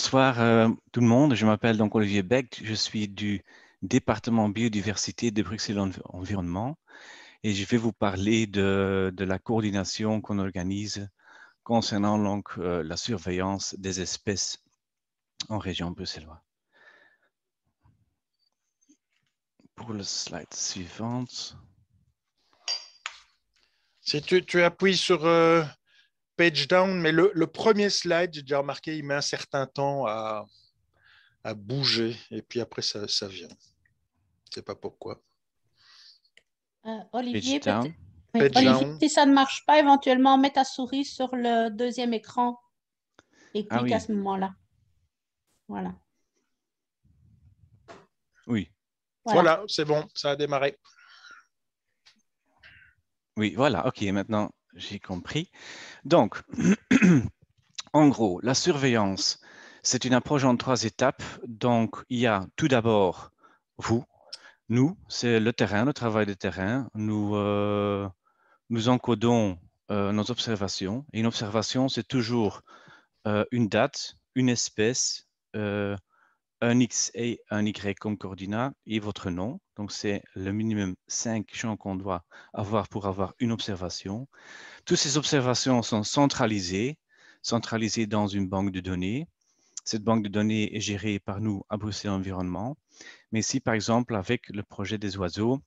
Bonsoir euh, tout le monde, je m'appelle donc Olivier Beck, je suis du département biodiversité de Bruxelles Environnement et je vais vous parler de, de la coordination qu'on organise concernant donc, euh, la surveillance des espèces en région bruxelloise. Pour le slide suivant. Si tu, appuies sur euh, page down, mais le, premier slide, j'ai déjà remarqué, il met un certain temps à, à bouger, et puis après, ça, vient. Je ne sais pas pourquoi. Euh, Olivier, si ça ne marche pas, éventuellement, mets ta souris sur le deuxième écran et ah clique à ce moment-là. Voilà. Oui. voilà c'est bon, ça a démarré. Oui, voilà, ok, maintenant j'ai compris. Donc, en gros, la surveillance, c'est une approche en trois étapes. Donc, il y a tout d'abord vous, nous, c'est le terrain, le travail de terrain. Nous, euh, nous encodons euh, nos observations. Et une observation, c'est toujours euh, une date, une espèce, un X et un Y comme coordinat et votre nom. Donc, c'est le minimum 5 champs qu'on doit avoir pour avoir une observation. Toutes ces observations sont centralisées, centralisées dans une banque de données. Cette banque de données est gérée par nous à Bruxelles Environnement. Mais si, par exemple, avec le projet des oiseaux,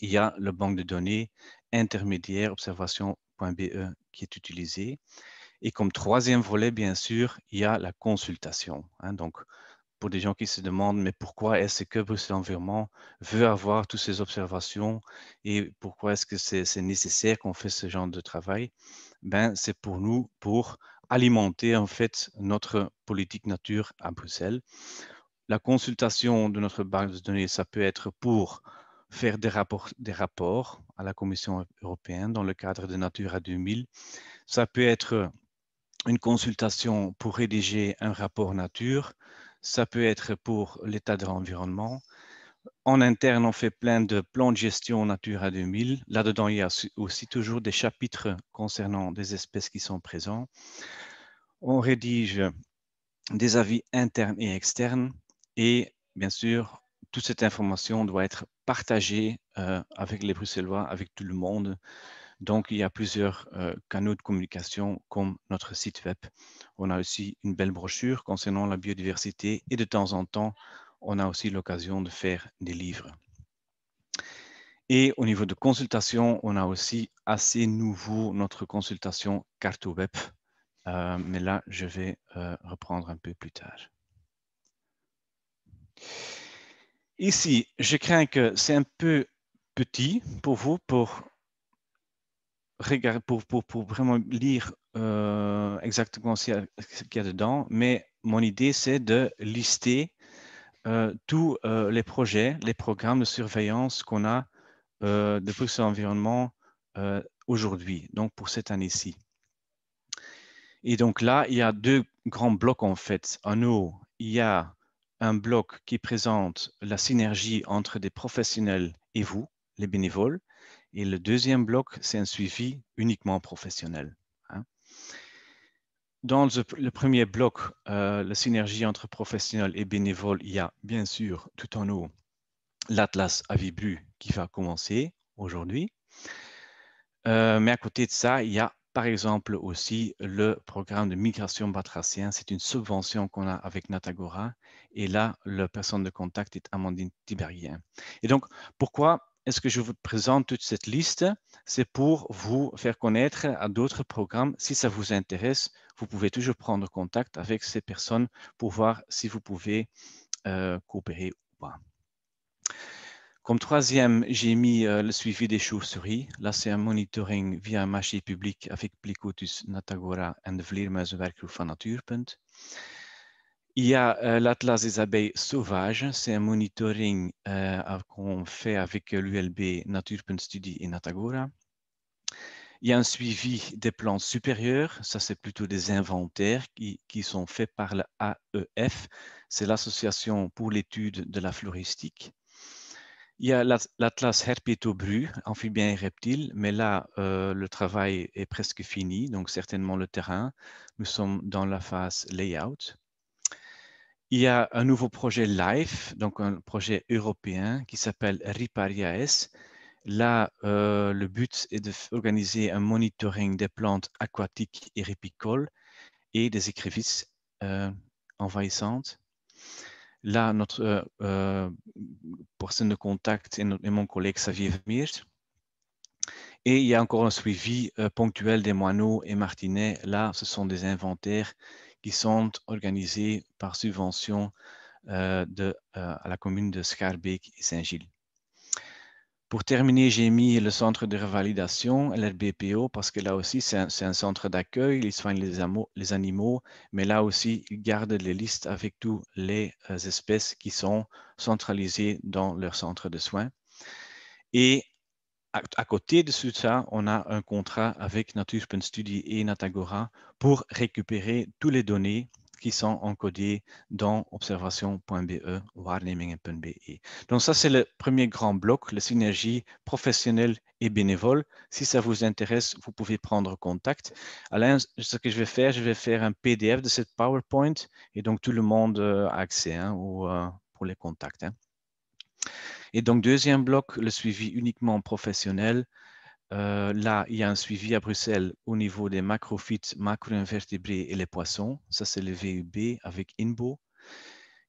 il y a la banque de données intermédiaire observation.be qui est utilisée. Et comme troisième volet, bien sûr, il y a la consultation. Hein. donc, pour des gens qui se demandent, mais pourquoi est-ce que Bruxelles Environnement veut avoir toutes ces observations et pourquoi est-ce que c'est nécessaire qu'on fasse ce genre de travail ben, C'est pour nous, pour alimenter en fait notre politique nature à Bruxelles. La consultation de notre base de données, ça peut être pour faire des rapports, des rapports à la Commission européenne dans le cadre de Nature à 2000. Ça peut être une consultation pour rédiger un rapport nature. Ça peut être pour l'état de l'environnement. En interne, on fait plein de plans de gestion Natura 2000. Là-dedans, il y a aussi toujours des chapitres concernant des espèces qui sont présentes. On rédige des avis internes et externes et bien sûr, toute cette information doit être partagée euh, avec les Bruxellois, avec tout le monde, donc, il y a plusieurs euh, canaux de communication comme notre site web. On a aussi une belle brochure concernant la biodiversité et de temps en temps, on a aussi l'occasion de faire des livres. Et au niveau de consultation, on a aussi assez nouveau notre consultation carte web. Euh, mais là, je vais euh, reprendre un peu plus tard. Ici, je crains que c'est un peu petit pour vous pour pour, vraiment lire euh, exactement ce qu'il y, a dedans, mais mon idée, c'est de lister euh, tous euh, les projets, les programmes de surveillance qu'on a depuis cet environnement aujourd'hui, donc pour cette année-ci. Et donc là, il y a deux grands blocs en fait. En haut, il y a un bloc qui présente la synergie entre des professionnels et vous, les bénévoles. Et le deuxième bloc, c'est un suivi uniquement professionnel. Hein. Dans le, premier bloc, euh, la synergie entre professionnels et bénévoles, il y a bien sûr tout en haut l'Atlas Avibru qui va commencer aujourd'hui. Euh, mais à côté de ça, il y a par exemple aussi le programme de migration batracien. C'est une subvention qu'on a avec Natagora. Et là, la personne de contact est Amandine Tiberien. Et donc, pourquoi est ce que je vous présente toute cette liste, c'est pour vous faire connaître à d'autres programmes. Si ça vous intéresse, vous pouvez toujours prendre contact avec ces personnes pour voir si vous pouvez euh, coopérer ou pas. Comme troisième, j'ai mis euh, le suivi des chauves-souris. Là, c'est un monitoring via un marché public avec Plicotus natagora et de Vleermuizenwerkgroep van Natuurpunt. Il y a euh, l'Atlas des abeilles sauvages, c'est un monitoring euh, qu'on fait avec euh, l'ULB Nature.study et Natagora. Il y a un suivi des plantes supérieures, ça c'est plutôt des inventaires qui, sont faits par l'AEF, c'est l'Association pour l'étude de la floristique. Il y a l'Atlas herpétobru, amphibiens et reptiles, mais là, le travail est presque fini, donc certainement le terrain. Nous sommes dans la phase layout. Il y a un nouveau projet LIFE, donc un projet européen qui s'appelle Ripariaes. Là, euh, le but est d'organiser un monitoring des plantes aquatiques et ripicoles et des écrevisses euh, envahissantes. Là, notre euh, personne de contact est, mon collègue Xavier Vermeer. Et il y a encore un suivi ponctuel des moineaux et martinets. Là, ce sont des inventaires qui sont organisées par subvention euh, de, euh, à la commune de Schaarbeek et Saint-Gilles. Pour terminer, j'ai mis le centre de revalidation, l'RBPO, parce que là aussi, c'est un, centre d'accueil, ils soignent les, les, animaux, mais là aussi, ils gardent les listes avec toutes les euh, espèces qui sont centralisées dans leur centre de soins. Et à côté de ça, on a un contrat avec Nature.study et Natagora pour récupérer toutes les données qui sont encodées dans observation.be, waarnemingen.be. Donc ça, c'est le premier grand bloc, la synergie professionnelle et bénévole. Si ça vous intéresse, vous pouvez prendre contact. Alain, ce que je vais faire, je vais faire un PDF de cette PowerPoint et donc tout le monde euh, a accès hein, euh, pour les contacts. Hein. Et donc, deuxième bloc, le suivi uniquement professionnel. Euh, là, il y a un suivi à Bruxelles au niveau des macrophytes, macroinvertébrés et les poissons. Ça, c'est le VUB avec INBO.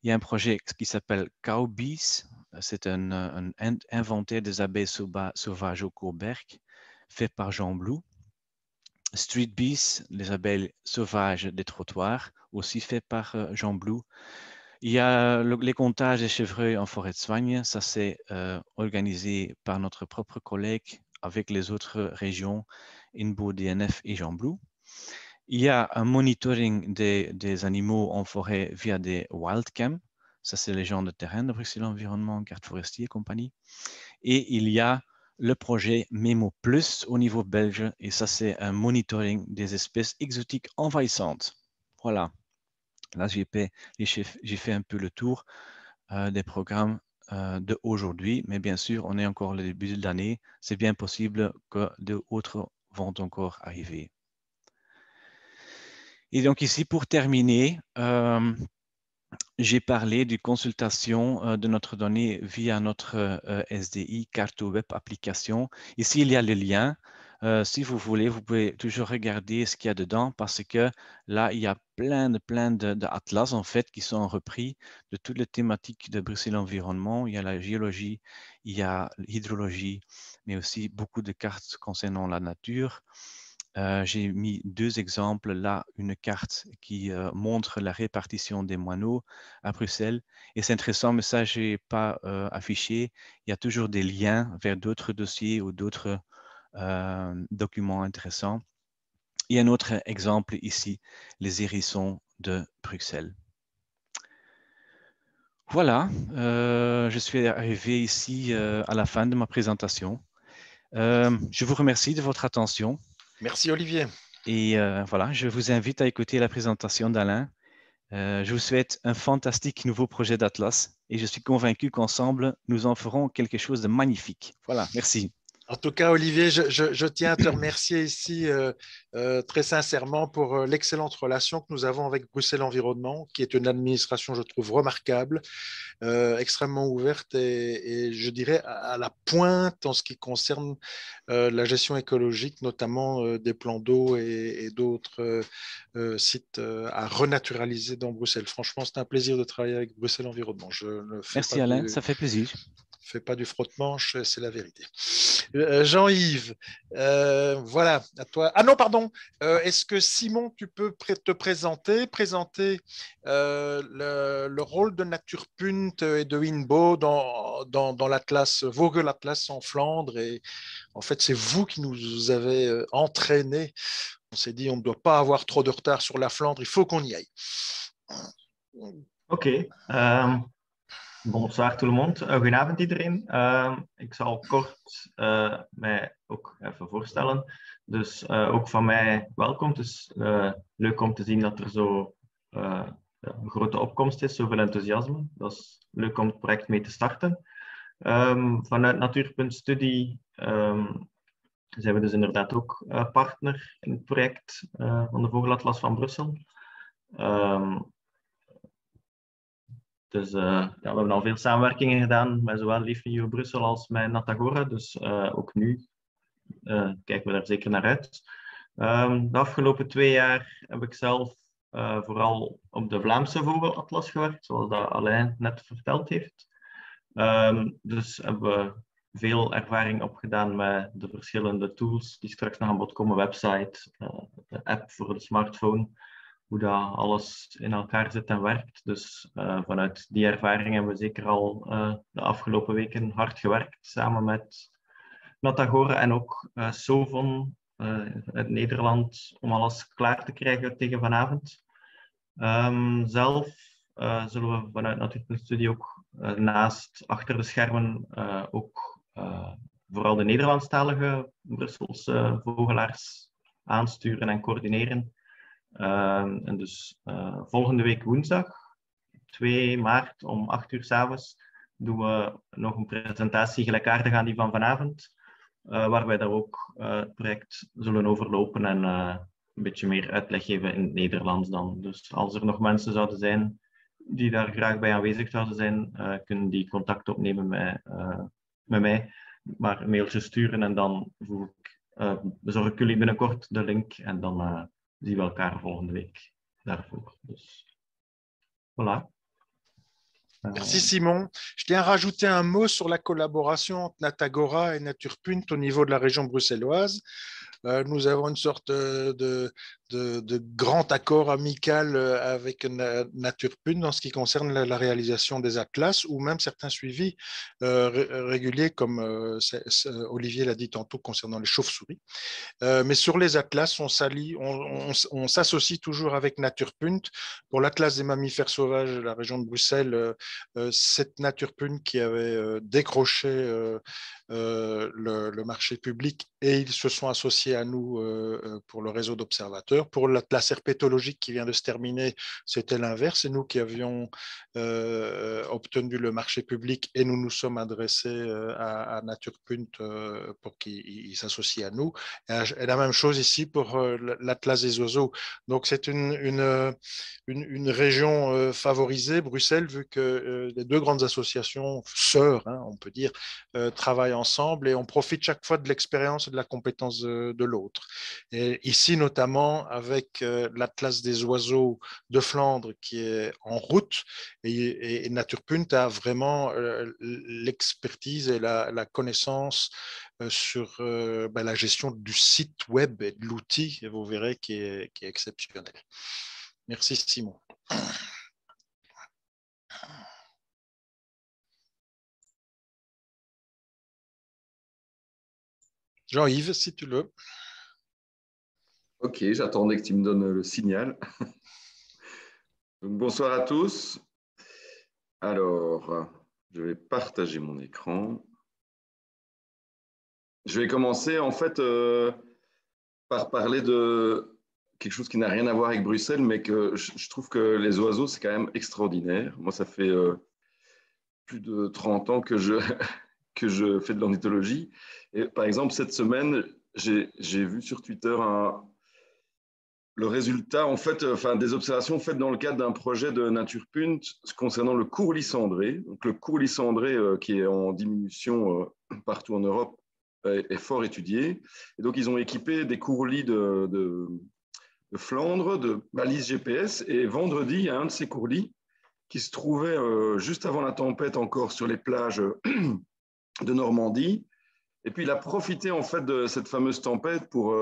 Il y a un projet qui s'appelle Cowbees. C'est un, inventaire des abeilles sauvages au courberc, fait par Jean Blou. Street Bees, les abeilles sauvages des trottoirs, aussi fait par euh, Jean Blou. Il y a les comptages des chevreuils en forêt de soigne. Ça, c'est euh, organisé par notre propre collègue avec les autres régions, INBO, DNF et Jean Blou. Il y a un monitoring des, des animaux en forêt via des wildcams. Ça, c'est les gens de terrain de Bruxelles Environnement, Garde Forestier et compagnie. Et il y a le projet Memo Plus au niveau belge. Et ça, c'est un monitoring des espèces exotiques envahissantes. Voilà. Là, j'ai fait, un peu le tour euh, des programmes euh, d'aujourd'hui, mais bien sûr, on est encore le début de l'année. C'est bien possible que d'autres vont encore arriver. Et donc ici, pour terminer, euh, j'ai parlé du consultation de notre donnée via notre SDI, carte web application. Ici, il y a le lien euh, si vous voulez, vous pouvez toujours regarder ce qu'il y a dedans parce que là, il y a plein de plein d'atlas de, en fait qui sont repris de toutes les thématiques de Bruxelles Environnement. Il y a la géologie, il y a l'hydrologie, mais aussi beaucoup de cartes concernant la nature. Euh, j'ai mis deux exemples là, une carte qui euh, montre la répartition des moineaux à Bruxelles. Et c'est intéressant, mais ça, je n'ai pas affiché. Il y a toujours des liens vers d'autres dossiers ou d'autres euh, document intéressant Et un autre exemple ici, les hérissons de Bruxelles. Voilà, euh, je suis arrivé ici euh, à la fin de ma présentation. je vous remercie de votre attention. Merci Olivier. Et voilà, je vous invite à écouter la présentation d'Alain. je vous souhaite un fantastique nouveau projet d'Atlas et je suis convaincu qu'ensemble, nous en ferons quelque chose de magnifique. Voilà, merci. En tout cas, Olivier, je, tiens à te remercier ici euh, euh, très sincèrement pour euh, l'excellente relation que nous avons avec Bruxelles Environnement, qui est une administration, je trouve, remarquable, extrêmement ouverte et, je dirais à, la pointe en ce qui concerne la gestion écologique, notamment des plans d'eau et, d'autres sites à renaturaliser dans Bruxelles. Franchement, c'est un plaisir de travailler avec Bruxelles Environnement. Merci Alain, ça fait plaisir fais pas du frottement, c'est la vérité. Euh, euh, Jean-Yves, euh, voilà, à toi. Ah non, pardon. Est-ce que Simon, tu peux te présenter, présenter le, rôle de nature punt et de Winbo dans, dans, dans l'Atlas, en Flandre Et en fait, c'est vous qui nous avez entraînés. On s'est dit, on ne doit pas avoir trop de retard sur la Flandre, il faut qu'on y aille. Ok. Bonsoir tout le monde. Uh, goedenavond iedereen. Ehm, ik zal kort eh, mij ook even voorstellen. Dus eh, ook van mij welkom. Het is leuk om te zien dat er zo een grote opkomst is, zoveel enthousiasme. Dat is leuk om het project mee te starten. Ehm, vanuit Natuur.studie um, ehm, zijn we dus inderdaad ook partner in het project van de Vogelatlas van Brussel. Dus eh, ja, we hebben al veel samenwerkingen gedaan met zowel Liefio Brussel als met Natagora. Dus eh, ook nu eh, kijken we daar zeker naar uit. Ehm, de afgelopen twee jaar heb ik zelf vooral op de Vlaamse vogelatlas gewerkt, zoals dat Alain net verteld heeft. Um, dus hebben we veel ervaring opgedaan met de verschillende tools die straks nog aan bod komen. Website, de app voor de smartphone hoe dat alles in elkaar zit en werkt. Dus eh, vanuit die ervaring hebben we zeker al eh, de afgelopen weken hard gewerkt samen met Natagore en ook eh, Sovon uit Nederland om alles klaar te krijgen tegen vanavond. Ehm, zelf zullen we vanuit Natuurkunde Studio ook naast achter de schermen ook vooral de Nederlandstalige Brusselse vogelaars aansturen en coördineren. Um, en dus eh, volgende week woensdag, 2 maart om 8 uur s'avonds, doen we nog een presentatie gelijkaardig aan die van vanavond, uh, waar wij daar ook eh, het project zullen overlopen en een beetje meer uitleg geven in het Nederlands dan. Dus als er nog mensen zouden zijn die daar graag bij aanwezig zouden zijn, kunnen die contact opnemen met, met mij, maar een mailtje sturen en dan voeg ik, bezorg ik jullie binnenkort de link en dan zien we elkaar volgende week voilà. Merci eh. Simon. Je tiens à rajouter un mot sur la collaboration entre Natagora et Naturepunt au niveau de la région bruxelloise. Euh, nous avons une sorte euh, de, de, grands grand accord amical euh, avec Nature Pune en ce qui concerne la, réalisation des atlas ou même certains suivis euh, réguliers comme euh, Olivier l'a dit tantôt concernant les chauves-souris. mais sur les atlas, on s'associe on, toujours avec Nature Punt Pour l'atlas des mammifères sauvages de la région de Bruxelles, cette Nature Punt qui avait décroché le, marché public et ils se sont associés à nous pour le réseau d'observateurs pour l'Atlas herpétologique qui vient de se terminer, c'était l'inverse. C'est nous qui avions euh, obtenu le marché public et nous nous sommes adressés euh, à, à euh, pour qu'ils s'associent à nous. Et, la même chose ici pour l'Atlas des oiseaux. Donc c'est une, une, région favorisée, Bruxelles, vu que les deux grandes associations sœurs, hein, on peut dire, travaillent ensemble et on profite chaque fois de l'expérience et de la compétence de, l'autre. Et ici, notamment, avec euh, l'Atlas des oiseaux de Flandre qui est en route. Et, et a vraiment euh, l'expertise et la, connaissance euh, sur bah, la gestion du site web et de l'outil, et vous verrez, qui est, qui est exceptionnel. Merci Simon. Jean-Yves, si tu le Ok, j'attendais que tu me donnes le signal. Donc, bonsoir à tous. Alors, je vais partager mon écran. Je vais commencer en fait euh, par parler de quelque chose qui n'a rien à voir avec Bruxelles, mais que je trouve que les oiseaux, c'est quand même extraordinaire. Moi, ça fait euh, plus de 30 ans que je, que je fais de l'ornithologie. Et par exemple, cette semaine, j'ai vu sur Twitter un, le résultat, en fait, euh, enfin, des observations faites dans le cadre d'un projet de Naturepunt concernant le courlis cendré. Donc, le courlis cendré euh, qui est en diminution euh, partout en Europe est, fort étudié. Et donc, ils ont équipé des courlis de, de, Flandre, de balises GPS. Et vendredi, il y a un de ces courlis qui se trouvait juste avant la tempête encore sur les plages de Normandie. Et puis, il a profité en fait de cette fameuse tempête pour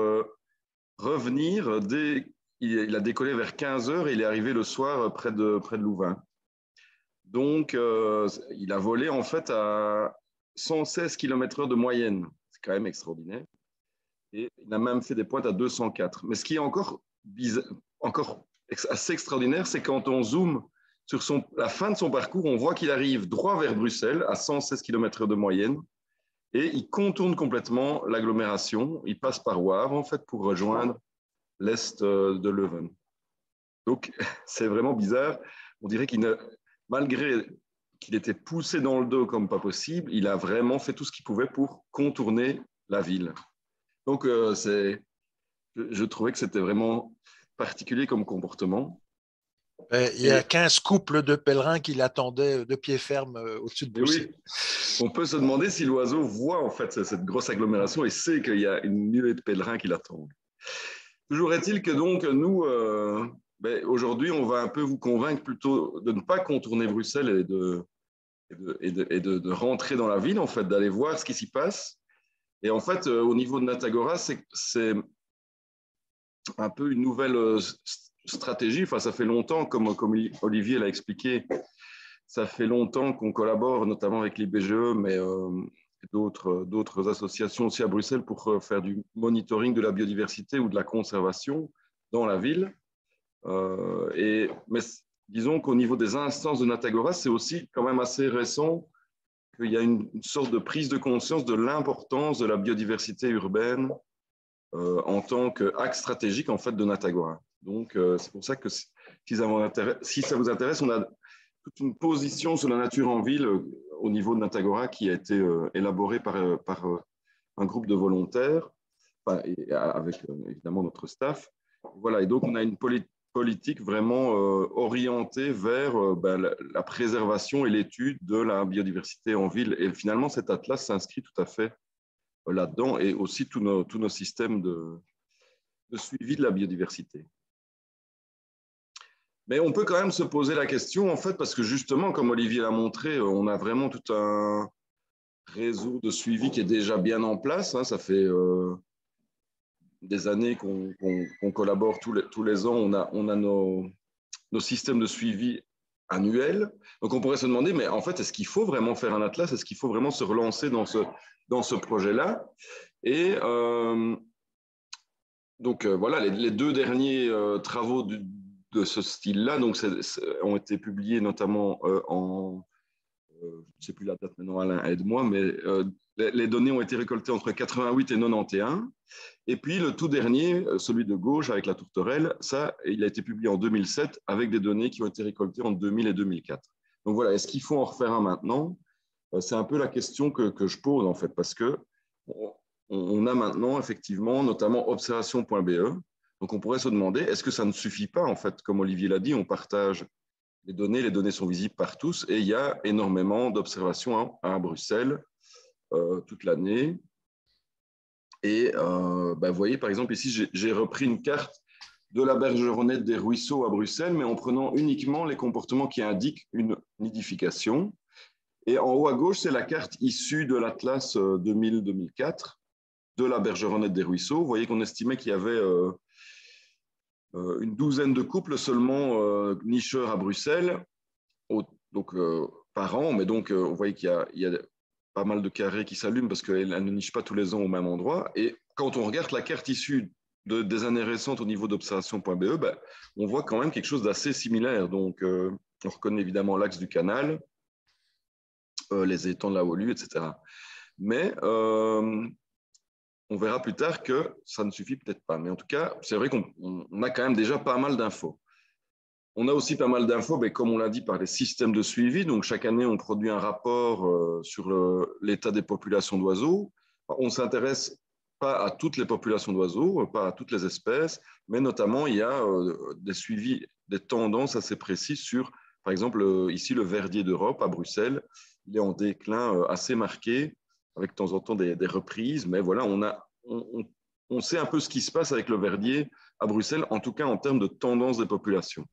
revenir dès. Il a décollé vers 15h et il est arrivé le soir près de, près de Louvain. Donc, euh, il a volé en fait à 116 km/h de moyenne. C'est quand même extraordinaire. Et il a même fait des pointes à 204. Mais ce qui est encore, encore assez extraordinaire, c'est quand on zoome sur son, la fin de son parcours, on voit qu'il arrive droit vers Bruxelles à 116 km/h de moyenne et il contourne complètement l'agglomération. Il passe par Wavre, en fait, pour rejoindre l'est euh, de Leuven. Donc, c'est vraiment bizarre. On dirait qu'il, malgré qu'il était poussé dans le dos comme pas possible, il a vraiment fait tout ce qu'il pouvait pour contourner la ville. Donc, euh, c'est, je trouvais que c'était vraiment particulier comme comportement. Ben, il y a 15 couples de pèlerins qui l'attendaient euh, de pied ferme euh, au-dessus de eh Bruxelles. Oui. On peut se demander si l'oiseau voit en fait cette grosse agglomération et sait qu'il y a une nuée de pèlerins qui l'attendent. Toujours est-il que donc nous, euh, ben, aujourd'hui, on va un peu vous convaincre plutôt de ne pas contourner Bruxelles et de, de, rentrer dans la ville, en fait, d'aller voir ce qui s'y passe. Et en fait, au niveau de Natagora, c'est un peu une nouvelle stratégie, enfin, ça fait longtemps, comme, Olivier l'a expliqué, ça fait longtemps qu'on collabore, notamment avec l'IBGE, mais euh, d'autres associations aussi à Bruxelles pour euh, faire du monitoring de la biodiversité ou de la conservation dans la ville. Euh, et, mais disons qu'au niveau des instances de Natagora, c'est aussi quand même assez récent qu'il y a une, sorte de prise de conscience de l'importance de la biodiversité urbaine en tant qu'axe stratégique en fait de Natagora. Donc, euh, c'est pour ça que si ça, vous intéresse, on a toute une position sur la nature en ville euh, au niveau de Natagora qui a été euh, élaborée par, un groupe de volontaires, et avec évidemment notre staff. Voilà, et donc on a une politique vraiment orientée vers ben, la, préservation et l'étude de la biodiversité en ville. Et finalement, cet atlas s'inscrit tout à fait là-dedans et aussi tous nos, tous nos systèmes de, de suivi de la biodiversité. Mais on peut quand même se poser la question, en fait, parce que justement, comme Olivier l'a montré, euh, on a vraiment tout un réseau de suivi qui est déjà bien en place. Hein. Ça fait euh, des années qu'on collabore tous les, tous les ans. On a, on a nos, nos systèmes de suivi annuels. Donc on pourrait se demander, mais en fait, est-ce qu'il faut vraiment faire un atlas Est-ce qu'il faut vraiment se relancer dans ce, dans ce projet-là Et euh, donc voilà, les, deux derniers travaux du, de ce style-là, donc ont été publiés notamment euh, en, euh, je ne sais plus la date maintenant, Alain, aide-moi, mais euh, les, données ont été récoltées entre 88 et 91. Et puis le tout dernier, celui de gauche avec la tourterelle, ça, il a été publié en 2007 avec des données qui ont été récoltées en 2000 et 2004. Donc voilà, est-ce qu'il faut en refaire un maintenant C'est un peu la question que, je pose en fait, parce que on a maintenant effectivement, notamment observation.be, donc on pourrait se demander, est-ce que ça ne suffit pas En fait, comme Olivier l'a dit, on partage les données, les données sont visibles par tous, et il y a énormément d'observations à, Bruxelles euh, toute l'année. Et euh, bah, vous voyez, par exemple, ici, j'ai repris une carte de la bergeronnette des ruisseaux à Bruxelles, mais en prenant uniquement les comportements qui indiquent une nidification. Et en haut à gauche, c'est la carte issue de l'Atlas 2000-2004 euh, de la bergeronnette des ruisseaux. Vous voyez qu'on estimait qu'il y avait euh, une douzaine de couples seulement euh, nicheurs à Bruxelles, donc euh, par an, mais donc vous voyez qu'il y, a, pas mal de carrés qui s'allument parce qu'elles ne nichent pas tous les ans au même endroit. Et quand on regarde la carte issue des années récentes au niveau d'observation.be, e, on voit quand même quelque chose d'assez similaire. Donc on reconnaît évidemment l'axe du canal, les étangs de la Wolu, etc. Mais on verra plus tard que ça ne suffit peut-être pas. Mais en tout cas, c'est vrai qu'on a quand même déjà pas mal d'infos. On a aussi pas mal d'infos, mais comme on l'a dit, par les systèmes de suivi. Donc, chaque année, on produit un rapport euh, sur l'état des populations d'oiseaux. On s'intéresse pas à toutes les populations d'oiseaux, pas à toutes les espèces, mais notamment, il y a euh, des suivis, des tendances assez précises sur, par exemple, euh, ici, le verdier d'Europe à Bruxelles. Il est en déclin assez marqué avec de temps en temps des, reprises, mais voilà, on, a, on, on, sait un peu ce qui se passe avec le verdier à Bruxelles, en tout cas en termes de tendance des populations.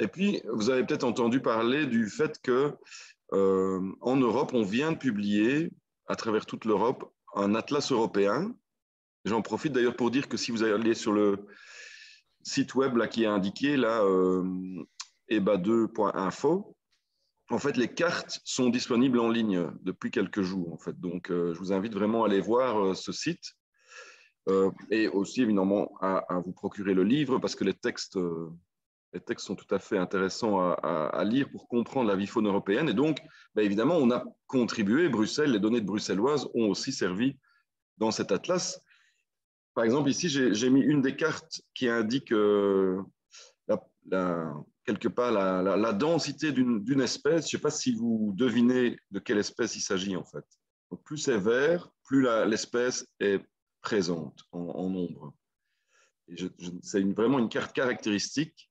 Et puis, vous avez peut-être entendu parler du fait que euh, en Europe, on vient de publier, à travers toute l'Europe, un atlas européen. J'en profite d'ailleurs pour dire que si vous allez sur le site web là, qui est indiqué, là, euh, eba2.info, en fait, les cartes sont disponibles en ligne depuis quelques jours. En fait. Donc, euh, je vous invite vraiment à aller voir euh, ce site euh, et aussi, évidemment, à, vous procurer le livre parce que les textes, les textes sont tout à fait intéressants à, lire pour comprendre la vie faune européenne. Et donc, bah, évidemment, on a contribué. Bruxelles, les données de bruxelloises ont aussi servi dans cet atlas. Par exemple, ici, j'ai mis une des cartes qui indique la quelque part la, la, densité d'une espèce. Je ne sais pas si vous devinez de quelle espèce il s'agit en fait. plus c'est vert, plus l'espèce est présente en, nombre. C'est vraiment une carte caractéristique.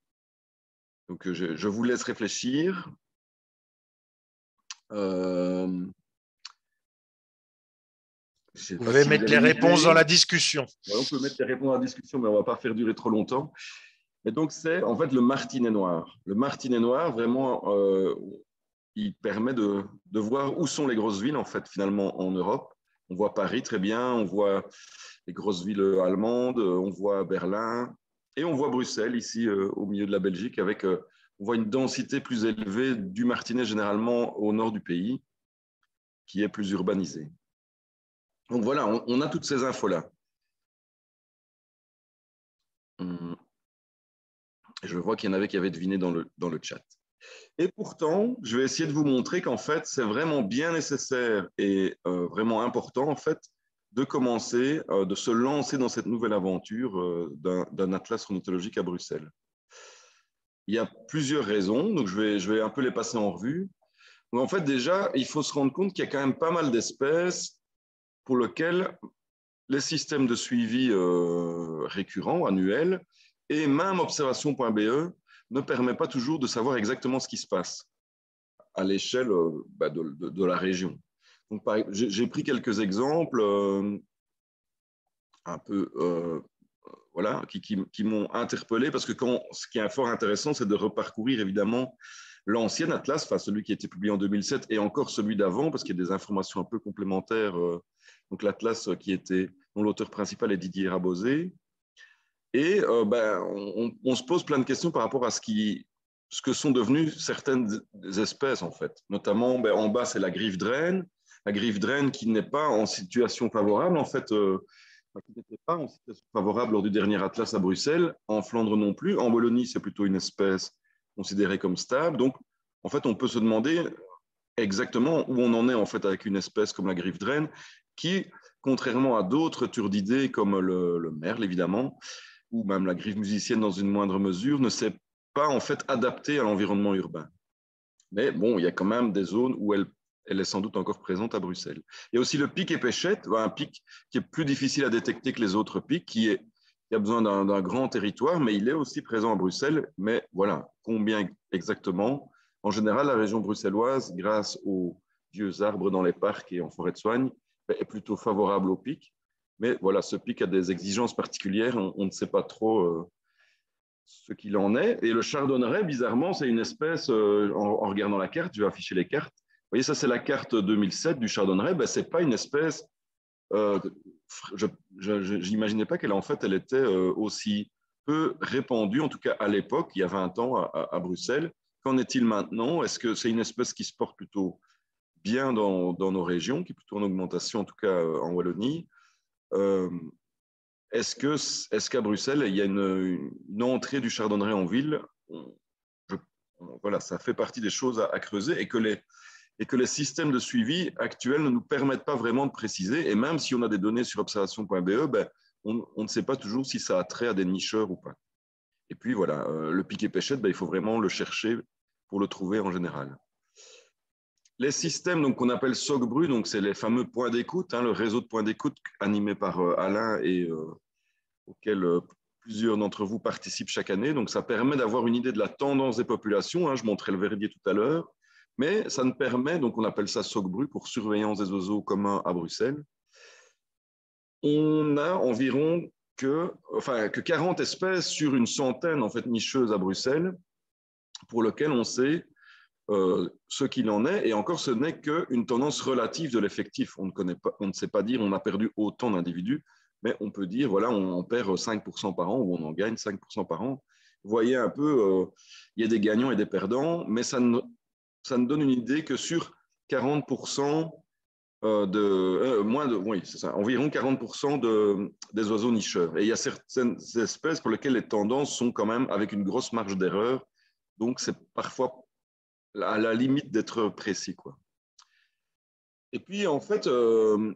Donc, je, je vous laisse réfléchir. Euh, vous pouvez mettre les réponses dans la discussion. on peut mettre les réponses dans la discussion, mais on ne va pas faire durer trop longtemps. Et donc, c'est en fait le martinet noir. Le martinet noir, vraiment, euh, il permet de, voir où sont les grosses villes, en fait, finalement, en Europe. On voit Paris très bien, on voit les grosses villes allemandes, euh, on voit Berlin, et on voit Bruxelles, ici, euh, au milieu de la Belgique, avec, on voit une densité plus élevée du martinet, généralement, au nord du pays, qui est plus urbanisé. Donc voilà, on, a toutes ces infos-là. Hum. Je vois qu'il y en avait qui avaient deviné dans le, dans le chat. Et pourtant, je vais essayer de vous montrer qu'en fait, c'est vraiment bien nécessaire et euh, vraiment important en fait de commencer, euh, de se lancer dans cette nouvelle aventure euh, d'un atlas ornithologique à Bruxelles. Il y a plusieurs raisons, donc je vais, je vais un peu les passer en revue. en fait, déjà, il faut se rendre compte qu'il y a quand même pas mal d'espèces pour lesquelles les systèmes de suivi récurrents, annuels, et même observation.be ne permet pas toujours de savoir exactement ce qui se passe à l'échelle euh, bah, de, la région. Donc, j'ai pris quelques exemples euh, un peu euh, voilà, qui, m'ont interpellé parce que ce qui est fort intéressant, c'est de reparcourir évidemment l'ancien atlas, enfin celui qui a été publié en 2007 et encore celui d'avant parce qu'il y a des informations un peu complémentaires. donc l'atlas qui était dont l'auteur principal est Didier Rabosé, et euh, ben, on, se pose plein de questions par rapport à ce, que sont devenues certaines espèces, en fait. Notamment, ben, en bas, c'est la griffe draine. La griffe draine qui n'est pas en situation favorable, en fait, euh, qui n'était pas en situation favorable lors du dernier atlas à Bruxelles, en Flandre non plus. En Bologne c'est plutôt une espèce considérée comme stable. Donc, en fait, on peut se demander exactement où on en est en fait avec une espèce comme la griffe draine, qui, contrairement à d'autres turdidés comme le merle évidemment, ou même la griffe musicienne dans une moindre mesure, ne s'est pas en fait adaptée à l'environnement urbain. Mais bon, il y a quand même des zones où elle, est sans doute encore présente à Bruxelles. Il y a aussi le pic et pêchette, bah, un pic qui est plus difficile à détecter que les autres pics, qui, qui a besoin d'un grand territoire, mais il est aussi présent à Bruxelles. Mais voilà, combien exactement En général, la région bruxelloise, grâce aux vieux arbres dans les parcs et en forêt de soigne, est plutôt favorable au pic. Mais voilà, ce pic a des exigences particulières, on, ne sait pas trop euh, ce qu'il en est. Et le chardonneret, bizarrement, c'est une espèce, euh, en, regardant la carte, je vais afficher les cartes. Vous voyez, ça c'est la carte 2007 du chardonneret, ben, ce n'est pas une espèce, euh, je n'imaginais pas qu'elle en fait, elle était euh, aussi peu répandue, en tout cas à l'époque, il y a 20 ans à, Bruxelles. Qu'en est-il maintenant Est-ce que c'est une espèce qui se porte plutôt bien dans, nos régions, qui est plutôt en augmentation, en tout cas en Wallonie euh, est-ce que est qu'à Bruxelles, il y a une, entrée du chardonneret en ville Voilà, ça fait partie des choses à, creuser et que les et que les systèmes de suivi actuels ne nous permettent pas vraiment de préciser. Et même si on a des données sur observation.be, e, on, ne sait pas toujours si ça a trait à des nicheurs ou pas. Et puis voilà, euh, le piquet pêchette, ben, il faut vraiment le chercher pour le trouver en général. Les systèmes donc qu'on appelle SOGBRU, donc c'est les fameux points d'écoute, hein, le réseau de points d'écoute animé par euh, Alain et euh, auquel euh, plusieurs d'entre vous participent chaque année. Donc ça permet d'avoir une idée de la tendance des populations. Hein, je montrais le verrier tout à l'heure, mais ça ne permet donc on appelle ça SOGBRU pour surveillance des oiseaux communs à Bruxelles. On a environ que, enfin, que 40 espèces sur une centaine en fait nicheuses à Bruxelles, pour lequel on sait euh, ce qu'il en est, et encore ce n'est qu'une tendance relative de l'effectif. On, ne connaît pas, on ne sait pas dire on a perdu autant d'individus, mais on peut dire voilà, on en perd 5% par an ou on en gagne 5% par an. Vous voyez un peu, euh, il y a des gagnants et des perdants, mais ça ne, ça ne donne une idée que sur 40% euh, de, moins de, oui, c'est ça, environ 40% de, des oiseaux nicheurs. Et il y a certaines espèces pour lesquelles les tendances sont quand même avec une grosse marge d'erreur, donc c'est parfois à la limite d'être précis. Quoi. Et puis, en fait, euh,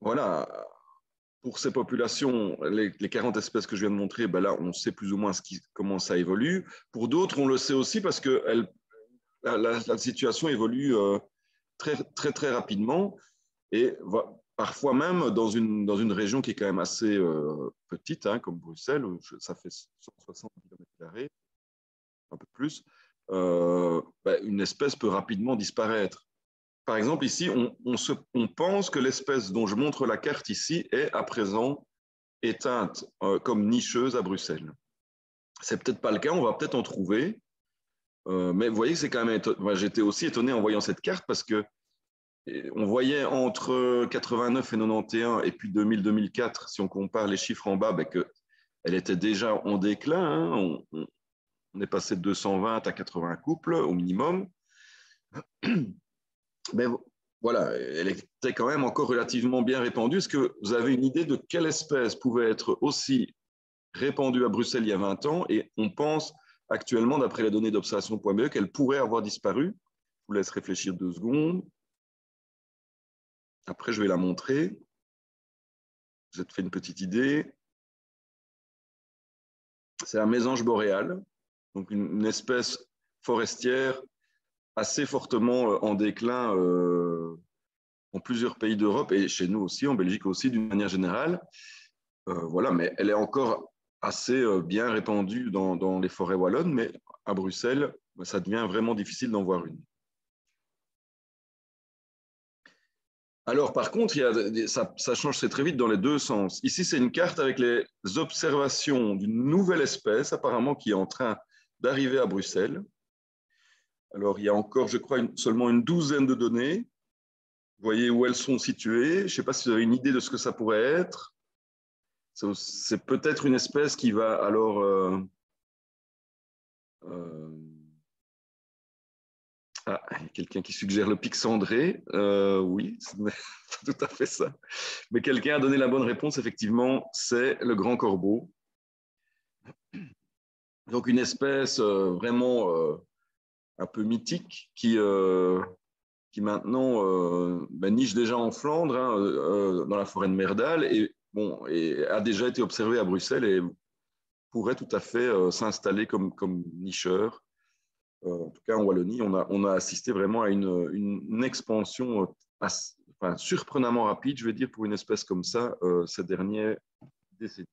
voilà, pour ces populations, les, 40 espèces que je viens de montrer, ben là, on sait plus ou moins ce qui, comment ça évolue. Pour d'autres, on le sait aussi parce que la, situation évolue euh, très, très, très rapidement et parfois même dans une, dans une région qui est quand même assez euh, petite, hein, comme Bruxelles, ça fait 160 km, un peu plus. Euh, bah, une espèce peut rapidement disparaître. Par exemple, ici, on, on, pense que l'espèce dont je montre la carte ici est à présent éteinte euh, comme nicheuse à Bruxelles. C'est peut-être pas le cas, on va peut-être en trouver. Euh, mais vous voyez que c'est quand même. J'étais aussi étonné en voyant cette carte parce que eh, on voyait entre 89 et 91 et puis 2000-2004, si on compare les chiffres en bas, bah, qu'elle était déjà en déclin. Hein, on, on est passé de 220 à 80 couples au minimum. Mais voilà, elle était quand même encore relativement bien répandue. Est-ce que vous avez une idée de quelle espèce pouvait être aussi répandue à Bruxelles il y a 20 ans Et on pense actuellement, d'après les données d'observation.be, qu'elle pourrait avoir disparu. Je vous laisse réfléchir deux secondes. Après, je vais la montrer. Vous avez fait une petite idée. C'est un mésange boréal donc une, espèce forestière assez fortement euh, en déclin euh, en plusieurs pays d'Europe et chez nous aussi, en Belgique aussi, d'une manière générale. Euh, voilà, mais elle est encore assez bien répandue dans, les forêts wallonnes, mais à Bruxelles, bah, ça devient vraiment difficile d'en voir une. Alors, par contre, ça, change très vite dans les deux sens. Ici, c'est une carte avec les observations d'une nouvelle espèce, apparemment, qui est en train d'arriver à Bruxelles. Alors, il y a encore, je crois, seulement une douzaine de données. Vous voyez où elles sont situées. Je ne sais pas si vous avez une idée de ce que ça pourrait être. C'est peut-être une espèce qui va alors... Euh, euh, ah, quelqu'un qui suggère le pic cendré. Euh, oui, c'est tout à fait ça. Mais quelqu'un a donné la bonne réponse, effectivement, c'est le grand corbeau. Donc une espèce euh, vraiment euh, un peu mythique qui, euh, qui maintenant ben, niche déjà en Flandre, hein, dans la forêt de Merdal, et, bon, et a déjà été observée à Bruxelles et pourrait tout à fait s'installer comme, comme nicheur. en tout cas, en Wallonie, on a, on a assisté vraiment à une, une expansion surprenamment rapide, je vais dire, pour une espèce comme ça, ces dernières décennies.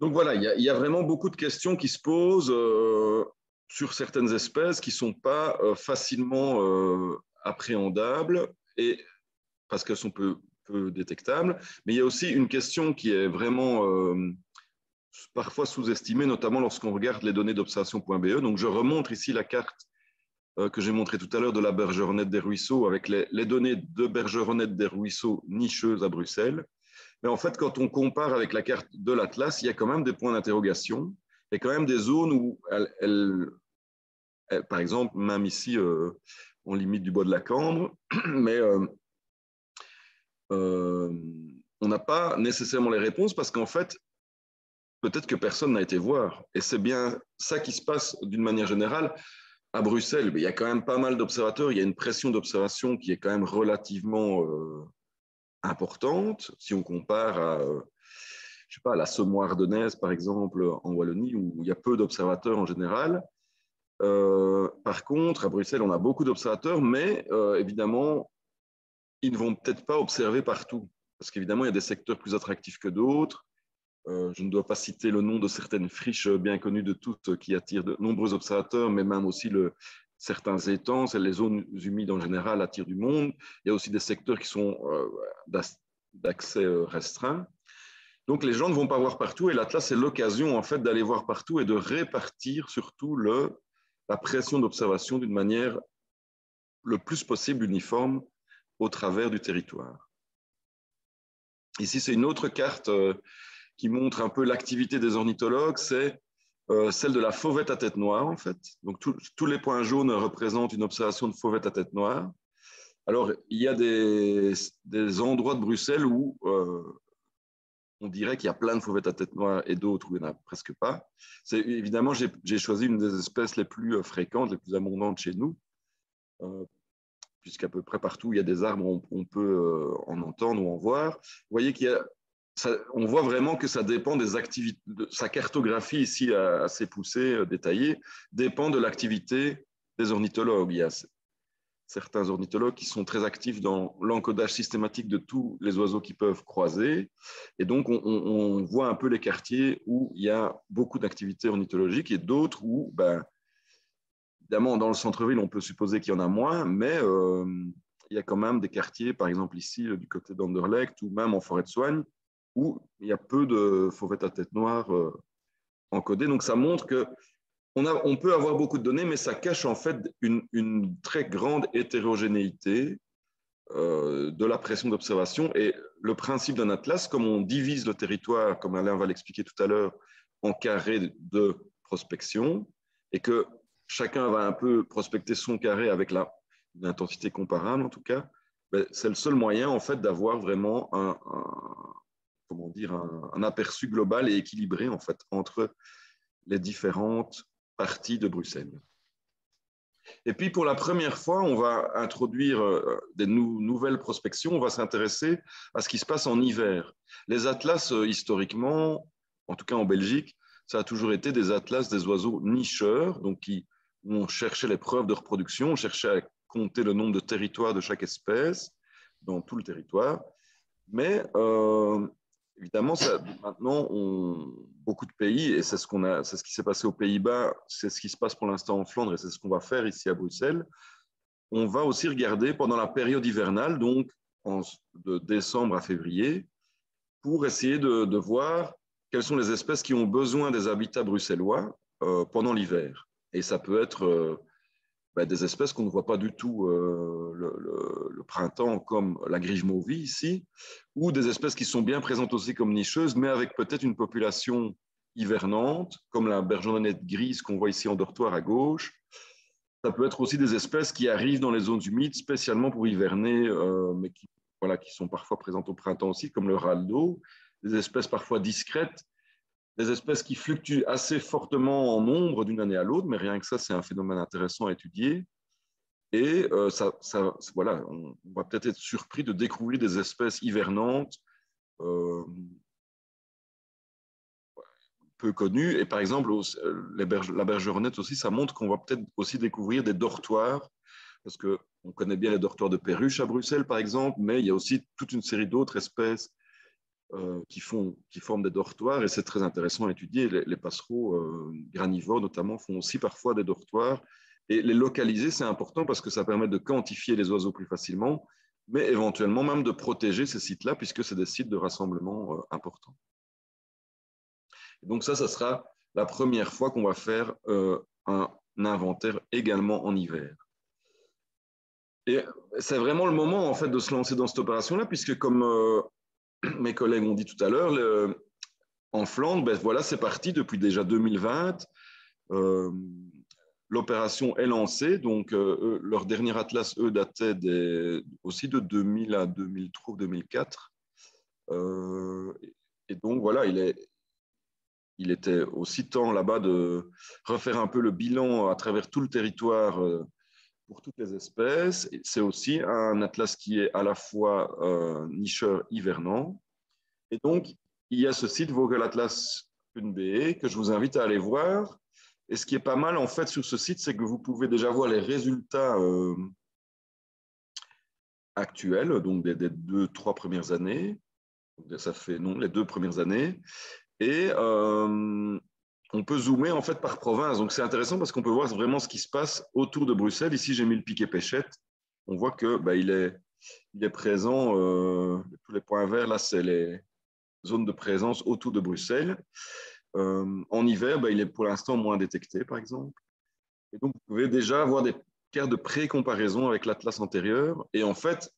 Donc voilà, il y, a, vraiment beaucoup de questions qui se posent euh, sur certaines espèces qui ne sont pas euh, facilement euh, appréhendables et parce qu'elles sont peu, peu, détectables. Mais il y a aussi une question qui est vraiment parfois sous-estimée, notamment lorsqu'on regarde les données d'observation.be. Donc je remonte ici la carte que j'ai montrée tout à l'heure de la bergeronnette des ruisseaux avec les, les données de bergeronnette des ruisseaux nicheuses à Bruxelles. Mais en fait, quand on compare avec la carte de l'Atlas, il y a quand même des points d'interrogation. Il y a quand même des zones où, elle, par exemple, même ici, euh, on limite du bois de la Cambre, mais euh, euh, on n'a pas nécessairement les réponses parce qu'en fait, peut-être que personne n'a été voir. Et c'est bien ça qui se passe d'une manière générale à Bruxelles. Mais il y a quand même pas mal d'observateurs, il y a une pression d'observation qui est quand même relativement importante, si on compare à, euh, je sais pas, à la ardennaise, par exemple, en Wallonie, où il y a peu d'observateurs en général. Euh, par contre, à Bruxelles, on a beaucoup d'observateurs, mais euh, évidemment, ils ne vont peut-être pas observer partout, parce qu'évidemment, il y a des secteurs plus attractifs que d'autres. je ne dois pas citer le nom de certaines friches bien connues de toutes qui attirent de nombreux observateurs, mais même aussi le, certains étangs, c'est les zones humides en général attirent du monde. Il y a aussi des secteurs qui sont euh, d'accès euh, restreint. Donc les gens ne vont pas voir partout et l'Atlas c'est l'occasion en fait d'aller voir partout et de répartir surtout la pression d'observation d'une manière le plus possible uniforme au travers du territoire. Ici c'est une autre carte euh, qui montre un peu l'activité des ornithologues, c'est euh, celle de la fauvette à tête noire, en fait. Donc, tous les points jaunes représentent une observation de fauvette à tête noire. Alors, il y a des, endroits de Bruxelles où euh, on dirait qu'il y a plein de fauvettes à tête noire et d'autres où il n'y en a presque pas. C'est, évidemment, j'ai, choisi une des espèces les plus euh, fréquentes, les plus abondantes chez nous, puisqu'à peu près partout il y a des arbres, on, on peut en entendre ou en voir. Vous voyez qu'il y a on voit vraiment que ça dépend des activités. sa cartographie ici assez poussée, euh, détaillée, dépend de l'activité des ornithologues. Il y a certains ornithologues qui sont très actifs dans l'encodage systématique de tous les oiseaux qui peuvent croiser. Et donc, on, voit un peu les quartiers où il y a beaucoup d'activités ornithologiques et d'autres où, ben, évidemment, dans le centre-ville, on peut supposer qu'il y en a moins, mais euh, il y a quand même des quartiers, par exemple ici, euh, du côté d'Anderlecht ou même en forêt de soigne, où il y a peu de fauvettes à tête noire euh, encodées. Donc ça montre que on, a, on, peut avoir beaucoup de données, mais ça cache en fait une, très grande hétérogénéité euh, de la pression d'observation. Et le principe d'un atlas, comme on divise le territoire, comme Alain va l'expliquer tout à l'heure, en carrés de prospection, et que chacun va un peu prospecter son carré avec la, une intensité comparable en tout cas, ben, c'est le seul moyen en fait d'avoir vraiment un comment dire, un, aperçu global et équilibré en fait entre les différentes parties de Bruxelles. Et puis pour la première fois, on va introduire euh, des nouvelles prospections, on va s'intéresser à ce qui se passe en hiver. Les atlas, euh, historiquement, en tout cas en Belgique, ça a toujours été des atlas des oiseaux nicheurs, donc qui, ont cherché les preuves de reproduction, on à compter le nombre de territoires de chaque espèce dans tout le territoire. Mais euh, Évidemment, ça, maintenant, beaucoup de pays, et c'est ce, ce qui s'est passé aux Pays-Bas, c'est ce qui se passe pour l'instant en Flandre, et c'est ce qu'on va faire ici à Bruxelles, on va aussi regarder pendant la période hivernale, donc de décembre à février, pour essayer de, voir quelles sont les espèces qui ont besoin des habitats bruxellois euh, pendant l'hiver. Et ça peut être... Euh, bah, des espèces qu'on ne voit pas du tout euh, le, printemps, comme la grige mauvie ici, ou des espèces qui sont bien présentes aussi comme nicheuses, mais avec peut-être une population hivernante, comme la bergeronnette grise qu'on voit ici en dortoir à gauche. Ça peut être aussi des espèces qui arrivent dans les zones humides spécialement pour hiverner, euh, mais qui, voilà, qui sont parfois présentes au printemps aussi, comme le raldo, des espèces parfois discrètes des espèces qui fluctuent assez fortement en nombre d'une année à l'autre, mais rien que ça, c'est un phénomène intéressant à étudier. Et euh, ça, voilà, on va peut-être être surpris de découvrir des espèces hivernantes euh, peu connues. Et par exemple, la bergeronnette aussi, ça montre qu'on va peut-être aussi découvrir des dortoirs, parce qu'on connaît bien les dortoirs de perruche à Bruxelles, par exemple, mais il y a aussi toute une série d'autres espèces euh, qui, font, qui forment des dortoirs, et c'est très intéressant à étudier. Les, passereaux euh, granivores, notamment, font aussi parfois des dortoirs. Et les localiser, c'est important parce que ça permet de quantifier les oiseaux plus facilement, mais éventuellement même de protéger ces sites-là, puisque c'est des sites de rassemblement euh, importants. donc ça, ça sera la première fois qu'on va faire un, inventaire également en hiver. Et c'est vraiment le moment en fait de se lancer dans cette opération-là, puisque comme mes collègues ont dit tout à l'heure, en Flandre, ben voilà, c'est parti depuis déjà 2020. Euh, l'opération est lancée, donc euh, leur dernier atlas, eux, datait aussi de 2000 à 2003 2004. Euh, et donc voilà, il, est, il était aussi temps là-bas de refaire un peu le bilan à travers tout le territoire pour toutes les espèces. C'est aussi un atlas qui est à la fois euh, nicheur hivernant. Et donc, il y a ce site Vogel Atlas b que je vous invite à aller voir. Et ce qui est pas mal en fait sur ce site, c'est que vous pouvez déjà voir les résultats euh, actuels, donc des, deux, trois premières années. Ça fait non, les deux premières années. Et euh, on peut zoomer en fait par province. Donc c'est intéressant parce qu'on peut voir vraiment ce qui se passe autour de Bruxelles. Ici, j'ai mis le piquet pêchette. On voit que bah, il, est, est présent. Euh, tous les points verts, là, c'est les zones de présence autour de Bruxelles. Euh, en hiver, bah, il est pour l'instant moins détecté, par exemple. Et donc, vous pouvez déjà avoir des cartes de pré-comparaison avec l'atlas antérieur. Et en fait,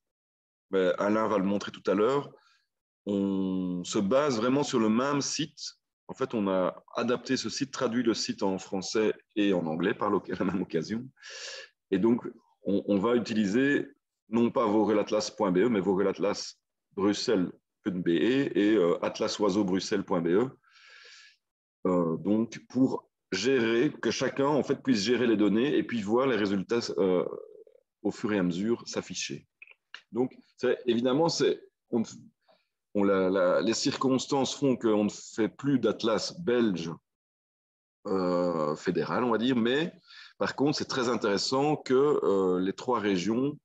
bah, Alain va le montrer tout à l'heure, on se base vraiment sur le même site en fait, on a adapté ce site, traduit le site en français et en anglais par la même occasion. Et donc, on, va utiliser non pas vorelatlas.be, mais vorelatlasbruxelles.be et euh, e, euh, donc, pour gérer, que chacun en fait puisse gérer les données et puis voir les résultats euh, au fur et à mesure s'afficher. Donc, évidemment, c'est les circonstances font qu'on ne fait plus d'atlas belge euh, fédéral, on va dire, mais par contre, c'est très intéressant que euh, les trois régions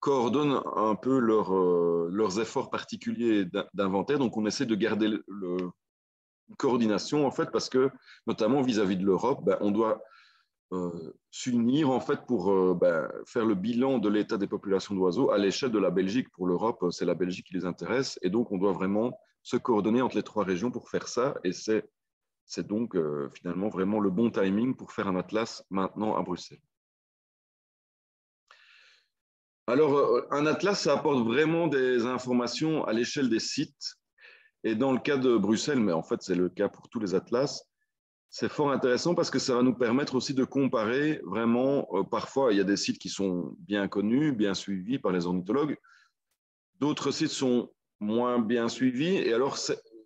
coordonnent un peu euh, leurs efforts particuliers d'inventaire. Donc, on essaie de garder le, coordination, en fait, parce que, notamment vis-à-vis de l'Europe, ben, on doit euh, s'unir en fait pour euh, ben, faire le bilan de l'état des populations d'oiseaux à l'échelle de la Belgique. Pour l'Europe, euh, c'est la Belgique qui les intéresse et donc on doit vraiment se coordonner entre les trois régions pour faire ça et c'est donc finalement vraiment le bon timing pour faire un atlas maintenant à Bruxelles. Alors, un atlas, ça apporte vraiment des informations à l'échelle des sites. Et dans le cas de Bruxelles, mais en fait c'est le cas pour tous les atlas, c'est fort intéressant parce que ça va nous permettre aussi de comparer vraiment, euh, parfois il y a des sites qui sont bien connus, bien suivis par les ornithologues, d'autres sites sont moins bien suivis, et alors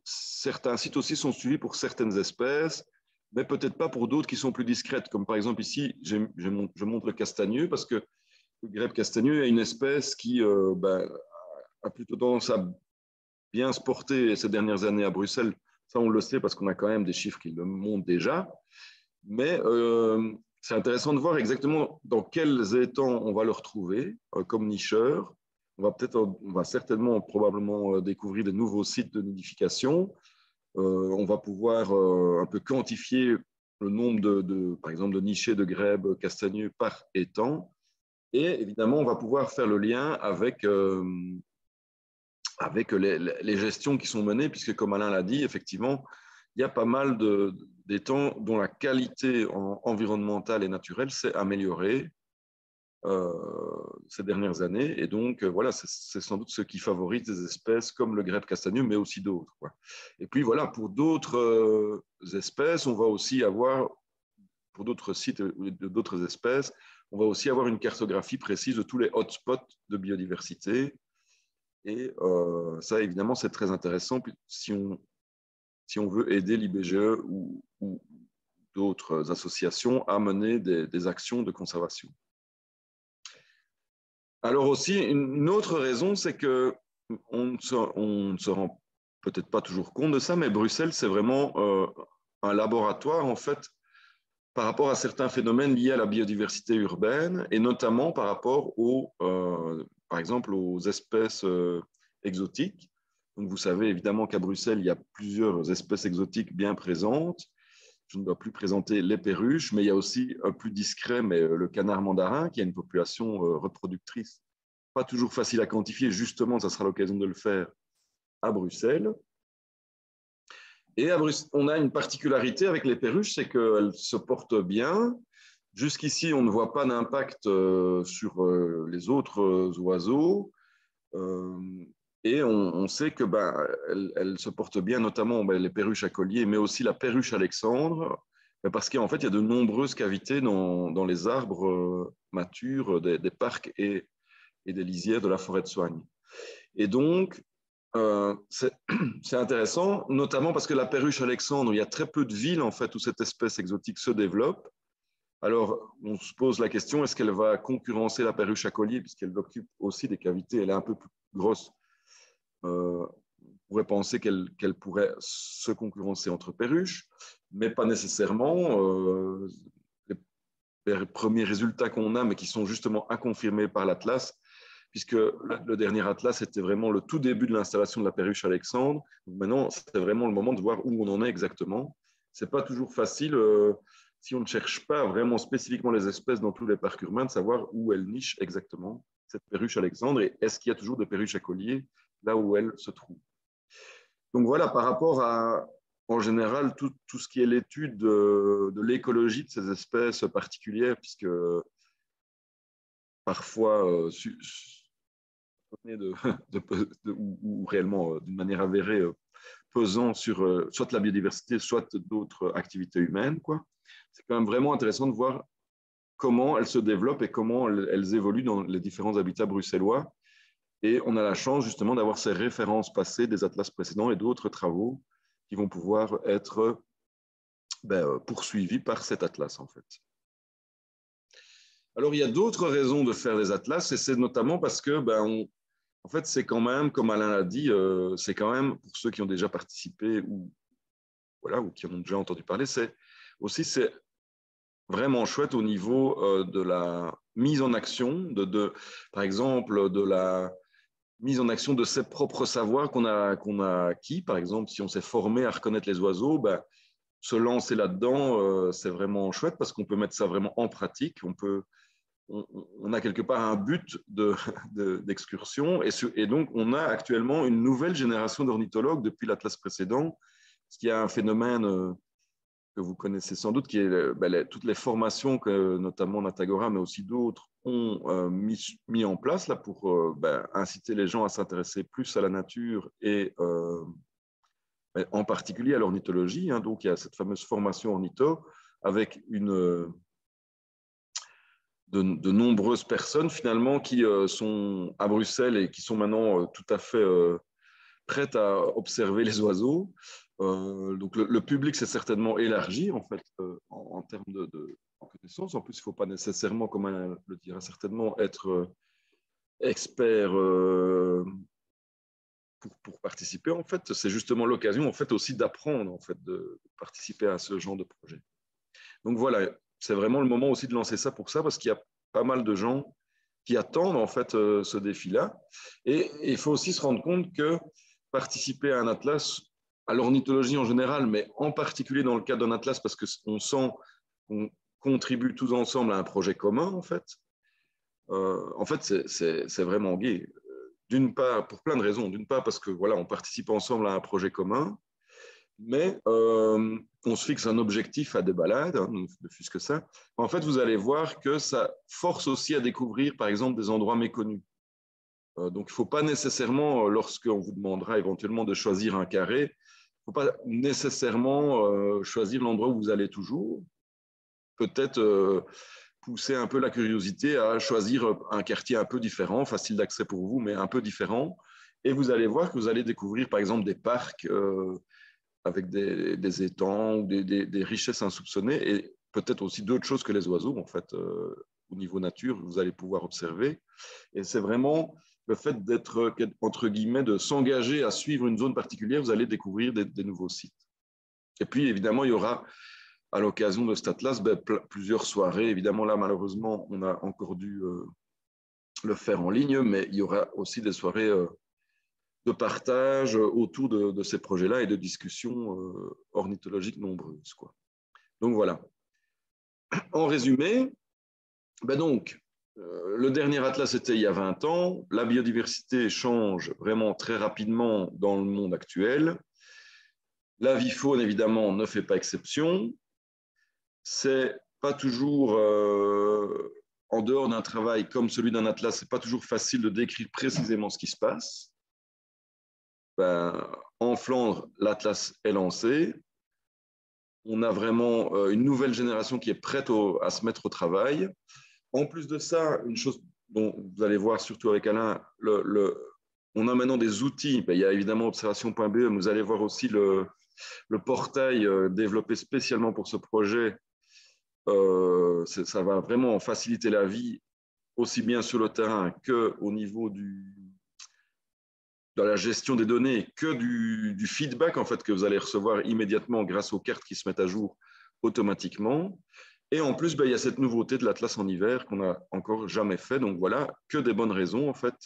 certains sites aussi sont suivis pour certaines espèces, mais peut-être pas pour d'autres qui sont plus discrètes, comme par exemple ici, je montre le castagneux, parce que le grèbe castagneux est une espèce qui euh, ben, a plutôt tendance à bien se porter ces dernières années à Bruxelles ça, on le sait parce qu'on a quand même des chiffres qui le montrent déjà. Mais euh, c'est intéressant de voir exactement dans quels étangs on va le retrouver euh, comme nicheur. On va peut-être, on va certainement, probablement euh, découvrir des nouveaux sites de nidification. on va pouvoir un peu quantifier le nombre de, par exemple, de nichés de grèbe castagneux par étang. Et évidemment, on va pouvoir faire le lien avec, avec les, les, gestions qui sont menées, puisque comme Alain l'a dit, effectivement, il y a pas mal des temps dont la qualité environnementale et naturelle s'est améliorée euh, ces dernières années. Et donc, euh, voilà, c'est sans doute ce qui favorise des espèces comme le grêpe castagneux, mais aussi d'autres. Et puis, voilà, pour d'autres euh, espèces, on va aussi avoir, pour d'autres sites ou d'autres espèces, on va aussi avoir une cartographie précise de tous les hotspots de biodiversité et euh, ça, évidemment, c'est très intéressant si on, si on veut aider l'IBGE ou, d'autres associations à mener des, actions de conservation. Alors aussi, une autre raison, c'est que on ne se, on rend peut-être pas toujours compte de ça, mais Bruxelles, c'est vraiment euh, un laboratoire, en fait, par rapport à certains phénomènes liés à la biodiversité urbaine et notamment par rapport aux euh, par exemple, aux espèces euh, exotiques. vous savez évidemment qu'à Bruxelles, il y a plusieurs espèces exotiques bien présentes. Je ne dois plus présenter les perruches, mais il y a aussi un plus discret, mais euh, le canard mandarin, qui a une population euh, reproductrice pas toujours facile à quantifier. Justement, ça sera l'occasion de le faire à Bruxelles. Et à Bruxelles, on a une particularité avec les perruches, c'est qu'elles se portent bien, Jusqu'ici, on ne voit pas d'impact euh, sur euh, les autres euh, oiseaux. et on, sait que ben, elle, se porte bien, notamment ben, les perruches à collier, mais aussi la perruche alexandre, ben, parce qu'en fait, il y a de nombreuses cavités dans, dans les arbres matures des, parcs et, et, des lisières de la forêt de soigne. Et donc, c'est intéressant, notamment parce que la perruche alexandre, il y a très peu de villes en fait où cette espèce exotique se développe. Alors, on se pose la question, est-ce qu'elle va concurrencer la perruche à collier, puisqu'elle occupe aussi des cavités, elle est un peu plus grosse. Euh, on pourrait penser qu'elle pourrait se concurrencer entre perruches, mais pas nécessairement. Euh, les premiers résultats qu'on a, mais qui sont justement inconfirmés par l'Atlas, puisque le dernier atlas était vraiment le tout début de l'installation de la perruche Alexandre. Maintenant, c'est vraiment le moment de voir où on en est exactement. C'est pas toujours facile. Euh, si on ne cherche pas vraiment spécifiquement les espèces dans tous les parcs urbains, de savoir où elles nichent exactement, cette perruche alexandre, et est-ce qu'il y a toujours des perruches à collier là où elles se trouvent. Donc voilà, par rapport à, en général, tout, tout ce qui est l'étude de, l'écologie de ces espèces particulières, puisque parfois euh, ou, réellement euh, d'une manière avérée euh, pesant sur euh, soit la biodiversité, soit d'autres activités humaines. Quoi. C'est quand même vraiment intéressant de voir comment elles se développent et comment elles évoluent dans les différents habitats bruxellois. Et on a la chance justement d'avoir ces références passées des atlas précédents et d'autres travaux qui vont pouvoir être ben, poursuivis par cet atlas en fait. Alors il y a d'autres raisons de faire des atlas et c'est notamment parce que ben, on, en fait, c'est quand même, comme Alain l'a dit, euh, c'est quand même, pour ceux qui ont déjà participé ou, voilà, ou qui ont déjà entendu parler, c'est aussi c'est vraiment chouette au niveau euh, de la mise en action, de, par exemple, de la mise en action de ses propres savoirs qu'on a, qu'on a acquis. Par exemple, si on s'est formé à reconnaître les oiseaux, ben, se lancer là-dedans, euh, c'est vraiment chouette parce qu'on peut mettre ça vraiment en pratique. On peut on, a quelque part un but d'excursion et, donc on a actuellement une nouvelle génération d'ornithologues depuis l'atlas précédent, ce qui a un phénomène euh, que vous connaissez sans doute, qui est ben, toutes les formations que notamment Natagora, mais aussi d'autres, ont euh, mis, en place là, pour euh, ben, inciter les gens à s'intéresser plus à la nature et ben, en particulier à l'ornithologie. Hein. donc il y a cette fameuse formation ornitho avec une de, nombreuses personnes finalement qui euh, sont à Bruxelles et qui sont maintenant euh, tout à fait euh, prêtes à observer les oiseaux. donc le, public s'est certainement élargi en fait en, termes de, connaissances. En plus, il ne faut pas nécessairement, comme elle le dira certainement, être expert pour, pour, participer. En fait, c'est justement l'occasion en fait aussi d'apprendre en fait de participer à ce genre de projet. Donc voilà, c'est vraiment le moment aussi de lancer ça pour ça, parce qu'il y a pas mal de gens qui attendent en fait euh, ce défi-là. Et il faut aussi se rendre compte que participer à un atlas, à l'ornithologie en général, mais en particulier dans le cadre d'un atlas, parce qu'on sent qu'on contribue tous ensemble à un projet commun, en fait, euh, en fait, c'est vraiment gai. D'une part, pour plein de raisons. D'une part, parce que voilà, on participe ensemble à un projet commun mais euh, on se fixe un objectif à des balades, hein, ne fût-ce que ça. En fait, vous allez voir que ça force aussi à découvrir, par exemple, des endroits méconnus. Euh, donc, il ne faut pas nécessairement, euh, lorsqu'on vous demandera éventuellement de choisir un carré, il ne faut pas nécessairement choisir l'endroit où vous allez toujours. Peut-être pousser un peu la curiosité à choisir un quartier un peu différent, facile d'accès pour vous, mais un peu différent. Et vous allez voir que vous allez découvrir, par exemple, des parcs avec des, étangs ou des, richesses insoupçonnées et peut-être aussi d'autres choses que les oiseaux, en fait, euh, au niveau nature, vous allez pouvoir observer. Et c'est vraiment le fait d'être, entre guillemets, de s'engager à suivre une zone particulière, vous allez découvrir des, nouveaux sites. Et puis, évidemment, il y aura à l'occasion de cet atlas ben, plusieurs soirées. Évidemment, là, malheureusement, on a encore dû euh, le faire en ligne, mais il y aura aussi des soirées. Euh, de partage autour de, ces projets-là et de discussions euh, ornithologiques nombreuses. Quoi. Donc voilà. En résumé, ben donc, euh, le dernier atlas c'était il y a 20 ans. La biodiversité change vraiment très rapidement dans le monde actuel. La vie faune, évidemment, ne fait pas exception. C'est pas toujours, euh, en dehors d'un travail comme celui d'un atlas, c'est pas toujours facile de décrire précisément ce qui se passe. Ben, en Flandre, l'Atlas est lancé. On a vraiment euh, une nouvelle génération qui est prête à se mettre au travail. En plus de ça, une chose dont vous allez voir surtout avec Alain, le, on a maintenant des outils. Ben, il y a évidemment observation.be, mais vous allez voir aussi le, portail euh, développé spécialement pour ce projet. Euh, ça va vraiment faciliter la vie aussi bien sur le terrain qu'au niveau du, dans la gestion des données que du, feedback en fait que vous allez recevoir immédiatement grâce aux cartes qui se mettent à jour automatiquement. Et en plus, ben, il y a cette nouveauté de l'Atlas en hiver qu'on n'a encore jamais fait. Donc voilà, que des bonnes raisons en fait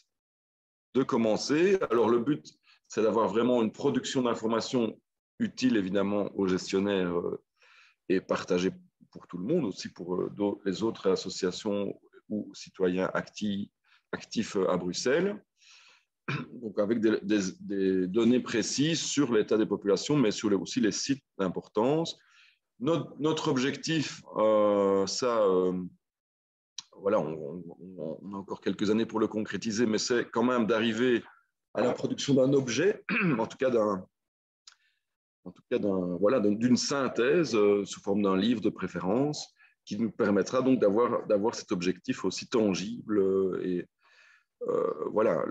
de commencer. Alors le but, c'est d'avoir vraiment une production d'informations utiles évidemment aux gestionnaires euh, et partagée pour tout le monde, aussi pour euh, les autres associations ou citoyens actifs euh, à Bruxelles donc avec des, données précises sur l'état des populations, mais sur les, aussi les sites d'importance. Notre, objectif, euh, ça, euh, voilà, on, a encore quelques années pour le concrétiser, mais c'est quand même d'arriver à la production d'un objet, en tout cas d'un, en tout cas voilà, d'une synthèse euh, sous forme d'un livre de préférence, qui nous permettra donc d'avoir, d'avoir cet objectif aussi tangible et voilà,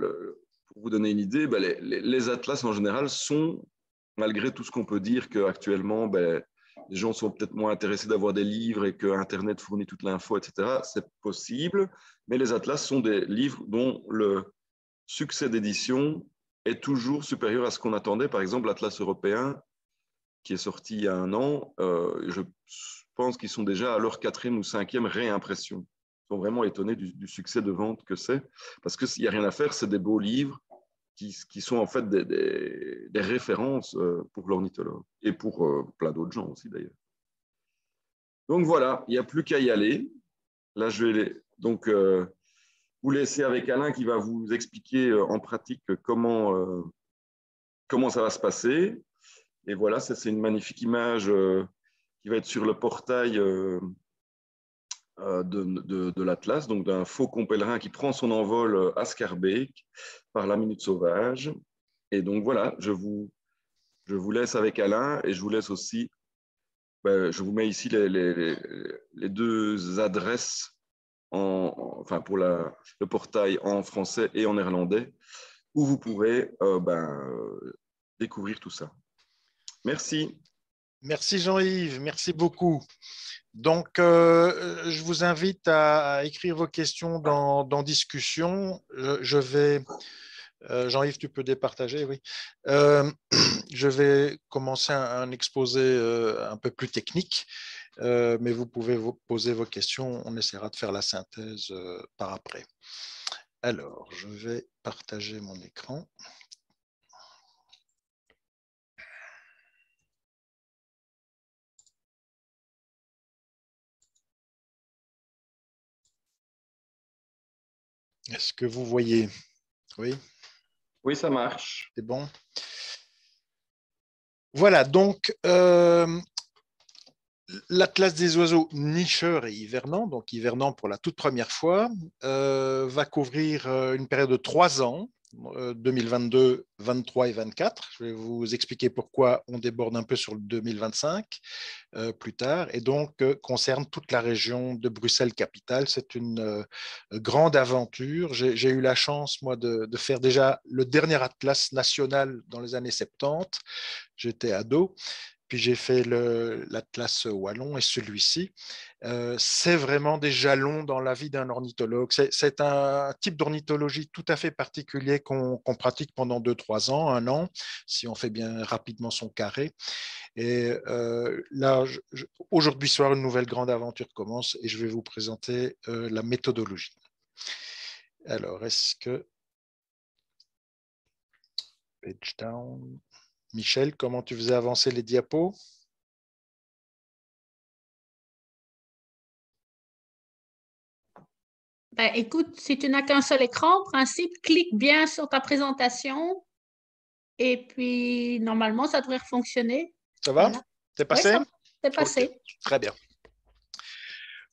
pour vous donner une idée, ben, les, atlas en général sont, malgré tout ce qu'on peut dire qu'actuellement, ben, les gens sont peut-être moins intéressés d'avoir des livres et que Internet fournit toute l'info, etc. C'est possible, mais les atlas sont des livres dont le succès d'édition est toujours supérieur à ce qu'on attendait. Par exemple, l'Atlas européen, qui est sorti il y a un an, euh, je pense qu'ils sont déjà à leur quatrième ou cinquième réimpression vraiment étonnés du, succès de vente que c'est, parce qu'il n'y a rien à faire, c'est des beaux livres qui, qui sont en fait des, références euh, pour l'ornithologue et pour euh, plein d'autres gens aussi d'ailleurs. Donc voilà, il n'y a plus qu'à y aller. Là, je vais donc euh, vous laisser avec Alain qui va vous expliquer en pratique comment, comment ça va se passer. Et voilà, ça c'est une magnifique image qui va être sur le portail euh, de, l'Atlas, donc d'un faucon pèlerin qui prend son envol euh, à Scarbeck par la Minute Sauvage. Et donc voilà, je vous, laisse avec Alain et je vous laisse aussi, ben, je vous mets ici les, deux adresses enfin pour le portail en français et en néerlandais, où vous pourrez euh, ben, découvrir tout ça. Merci. Merci Jean-Yves, merci beaucoup. Donc, euh, euh, je vous invite à, écrire vos questions dans, discussion. Je, vais, euh, Jean-Yves, tu peux départager, oui. je vais commencer un, exposé un peu plus technique, mais vous pouvez poser vos questions. On essaiera de faire la synthèse par après. Alors, je vais partager mon écran. Est-ce que vous voyez Oui Oui, ça marche. C'est bon. Voilà, donc euh, l'Atlas des oiseaux nicheurs et hivernants, donc hivernants pour la toute première fois, euh, va couvrir euh, une période de trois ans 2022, euh, 23 et 24. Je vais vous expliquer pourquoi on déborde un peu sur le 2025 euh, plus tard et donc euh, concerne toute la région de Bruxelles-Capitale. C'est une grande aventure. J'ai eu la chance, moi, de, de, faire déjà le dernier atlas national dans les années 70. J'étais ado puis j'ai fait l'Atlas Wallon et celui-ci. Euh, c'est vraiment des jalons dans la vie d'un ornithologue. C'est un type d'ornithologie tout à fait particulier qu'on pratique pendant 2-3 ans, un an, si on fait bien rapidement son carré. Et euh, là, aujourd'hui soir, une nouvelle grande aventure commence et je vais vous présenter euh, la méthodologie. Alors, est-ce que... Page down. Michel, comment tu faisais avancer les diapos ben, écoute, si tu n'as qu'un seul écran, en principe, clique bien sur ta présentation et puis normalement, ça devrait fonctionner. Ça va C'est passé C'est passé. Très bien.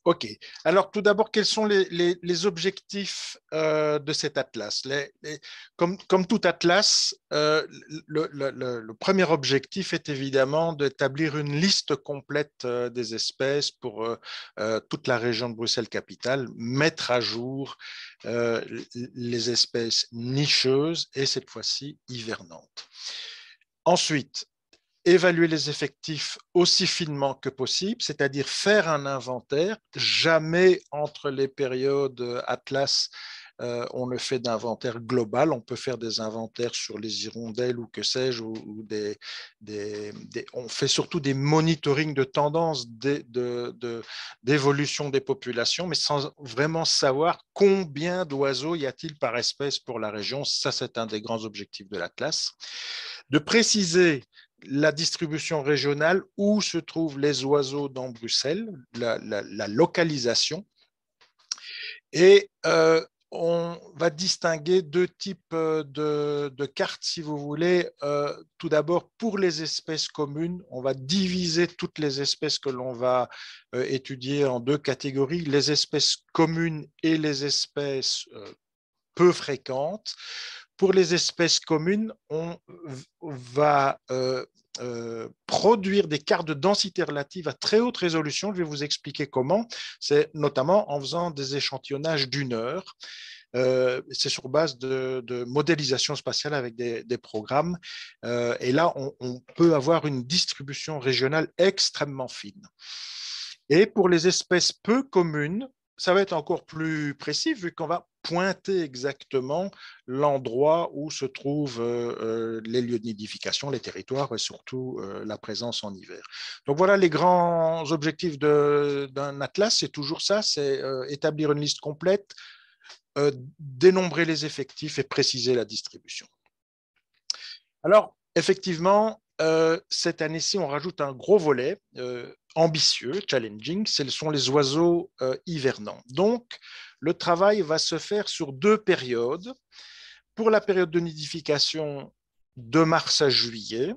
OK. Alors, tout d'abord, quels sont les, objectifs euh, de cet atlas comme, tout atlas, euh, le, premier objectif est évidemment d'établir une liste complète euh, des espèces pour toute la région de Bruxelles-Capitale, mettre à jour les espèces nicheuses et cette fois-ci hivernantes. Ensuite, évaluer les effectifs aussi finement que possible, c'est-à-dire faire un inventaire. Jamais entre les périodes Atlas, euh, on ne fait d'inventaire global. On peut faire des inventaires sur les hirondelles ou que sais-je, ou, on fait surtout des monitorings de tendance d'évolution des populations, mais sans vraiment savoir combien d'oiseaux y a-t-il par espèce pour la région. Ça, c'est un des grands objectifs de l'Atlas. De préciser la distribution régionale, où se trouvent les oiseaux dans Bruxelles, la, localisation. Et euh, on va distinguer deux types euh, de, cartes, si vous voulez. Euh, tout d'abord, pour les espèces communes, on va diviser toutes les espèces que l'on va étudier en deux catégories, les espèces communes et les espèces peu fréquentes. Pour les espèces communes, on va euh, euh, produire des cartes de densité relative à très haute résolution. Je vais vous expliquer comment. C'est notamment en faisant des échantillonnages d'une heure. Euh, c'est sur base de, modélisation spatiale avec des, programmes. et là, on, peut avoir une distribution régionale extrêmement fine. Et pour les espèces peu communes, ça va être encore plus précis vu qu'on va pointer exactement l'endroit où se trouvent euh, euh, les lieux de nidification, les territoires et surtout euh, la présence en hiver. Donc voilà les grands objectifs d'un atlas, c'est toujours ça, c'est établir une liste complète, dénombrer les effectifs et préciser la distribution. Alors effectivement, cette année-ci, on rajoute un gros volet ambitieux, challenging, ce sont les oiseaux euh, hivernants. Donc, le travail va se faire sur deux périodes. Pour la période de nidification de mars à juillet,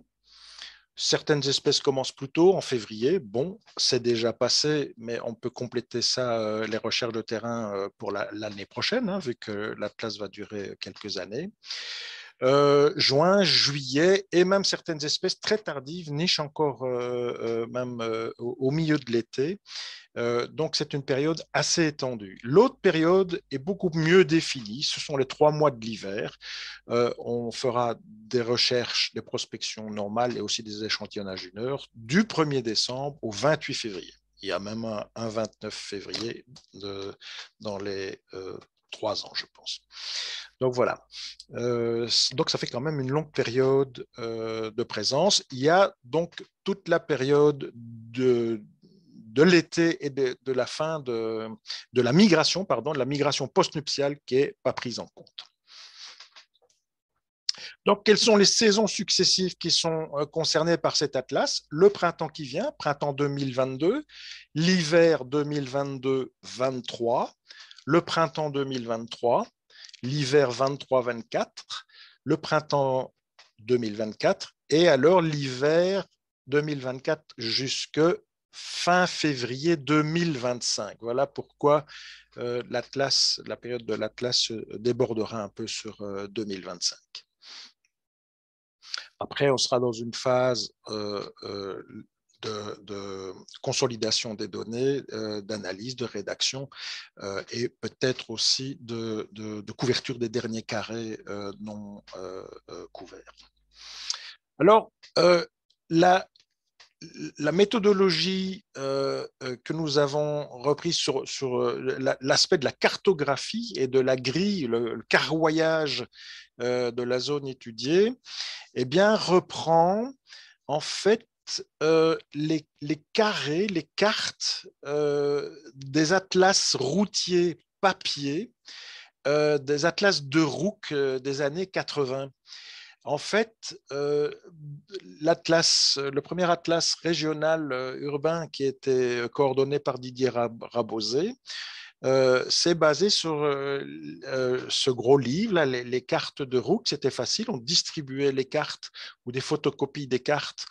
certaines espèces commencent plus tôt, en février. Bon, c'est déjà passé, mais on peut compléter ça, euh, les recherches de terrain, euh, pour l'année prochaine, hein, vu que place va durer quelques années. Euh, juin, juillet, et même certaines espèces très tardives nichent encore euh, euh, même au, milieu de l'été. donc c'est une période assez étendue. L'autre période est beaucoup mieux définie, ce sont les trois mois de l'hiver. on fera des recherches, des prospections normales et aussi des échantillonnages une heure du 1er décembre au 28 février. Il y a même un, 29 février dans les trois ans, je pense. Donc voilà. Euh, donc ça fait quand même une longue période euh, de présence. Il y a donc toute la période de, de l'été et de, de, la fin de, de, la migration, pardon, de la migration postnuptiale qui n'est pas prise en compte. Donc, quelles sont les saisons successives qui sont euh, concernées par cet atlas Le printemps qui vient, printemps 2022, l'hiver 2022-23, le printemps 2023, l'hiver 23-24, le printemps 2024 et alors l'hiver 2024 jusque fin février 2025. Voilà pourquoi euh, l'Atlas, la période de l'Atlas euh, débordera un peu sur 2025. Euh, Après, on sera dans une phase de, consolidation des données, euh, d'analyse, de rédaction euh, et peut-être aussi de, couverture des derniers carrés euh, non couverts. Alors, la, méthodologie que nous avons reprise sur, l'aspect de la cartographie et de la grille, le, carroyage de la zone étudiée, eh bien, reprend en fait euh, les, carrés, les cartes euh, des atlas routiers papier, euh, des atlas de Rook des années 80. En fait, l'atlas, le premier atlas régional urbain qui était coordonné par Didier Rabosé, euh, c'est basé sur euh, euh, ce gros livre, les, cartes de Rook. C'était facile, on distribuait les cartes ou des photocopies des cartes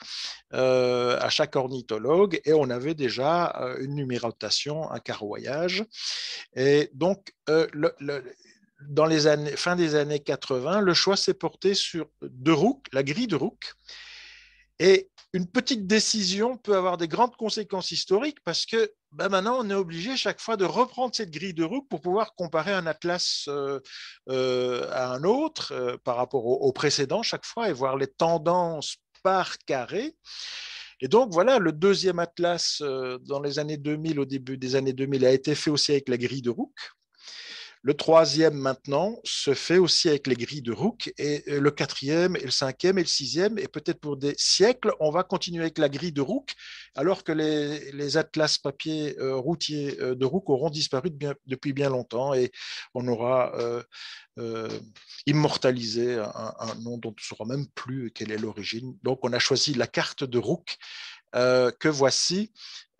à chaque ornithologue et on avait déjà une numérotation, un carroyage. Et donc, dans les années, fin des années 80, le choix s'est porté sur de Rook, la grille de Rook. Et une petite décision peut avoir des grandes conséquences historiques parce que ben maintenant, on est obligé chaque fois de reprendre cette grille de Rook pour pouvoir comparer un atlas euh, euh, à un autre euh, par rapport au, au, précédent chaque fois et voir les tendances par carré. Et donc voilà, le deuxième atlas dans les années 2000, au début des années 2000, a été fait aussi avec la grille de Rook. Le troisième maintenant se fait aussi avec les grilles de Rook et euh, le quatrième et le cinquième et le sixième et peut-être pour des siècles, on va continuer avec la grille de Rook alors que les, atlas papier euh, routiers euh, de Rook auront disparu depuis bien longtemps et on aura immortalisé un, nom dont on ne saura même plus quelle est l'origine. Donc on a choisi la carte de Rook euh, que voici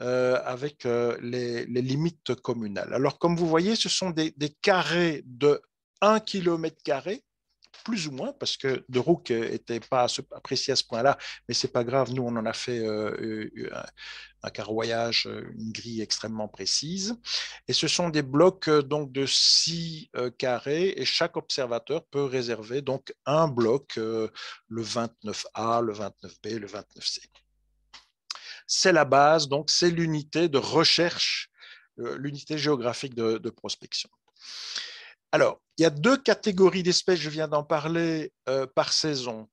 euh, avec euh, les, limites communales. Alors, comme vous voyez, ce sont des, carrés de 1 km carré plus ou moins, parce que De Rook n'était pas apprécié à ce point-là, mais c'est pas grave, nous on en a fait un, carroyage, une grille extrêmement précise. Et ce sont des blocs donc de 6 carrés, et chaque observateur peut réserver donc un bloc, le 29A, le 29B, le 29C c'est la base, donc c'est l'unité de recherche, euh, l'unité géographique de, prospection. Alors, il y a deux catégories d'espèces, je viens d'en parler, euh, par saison.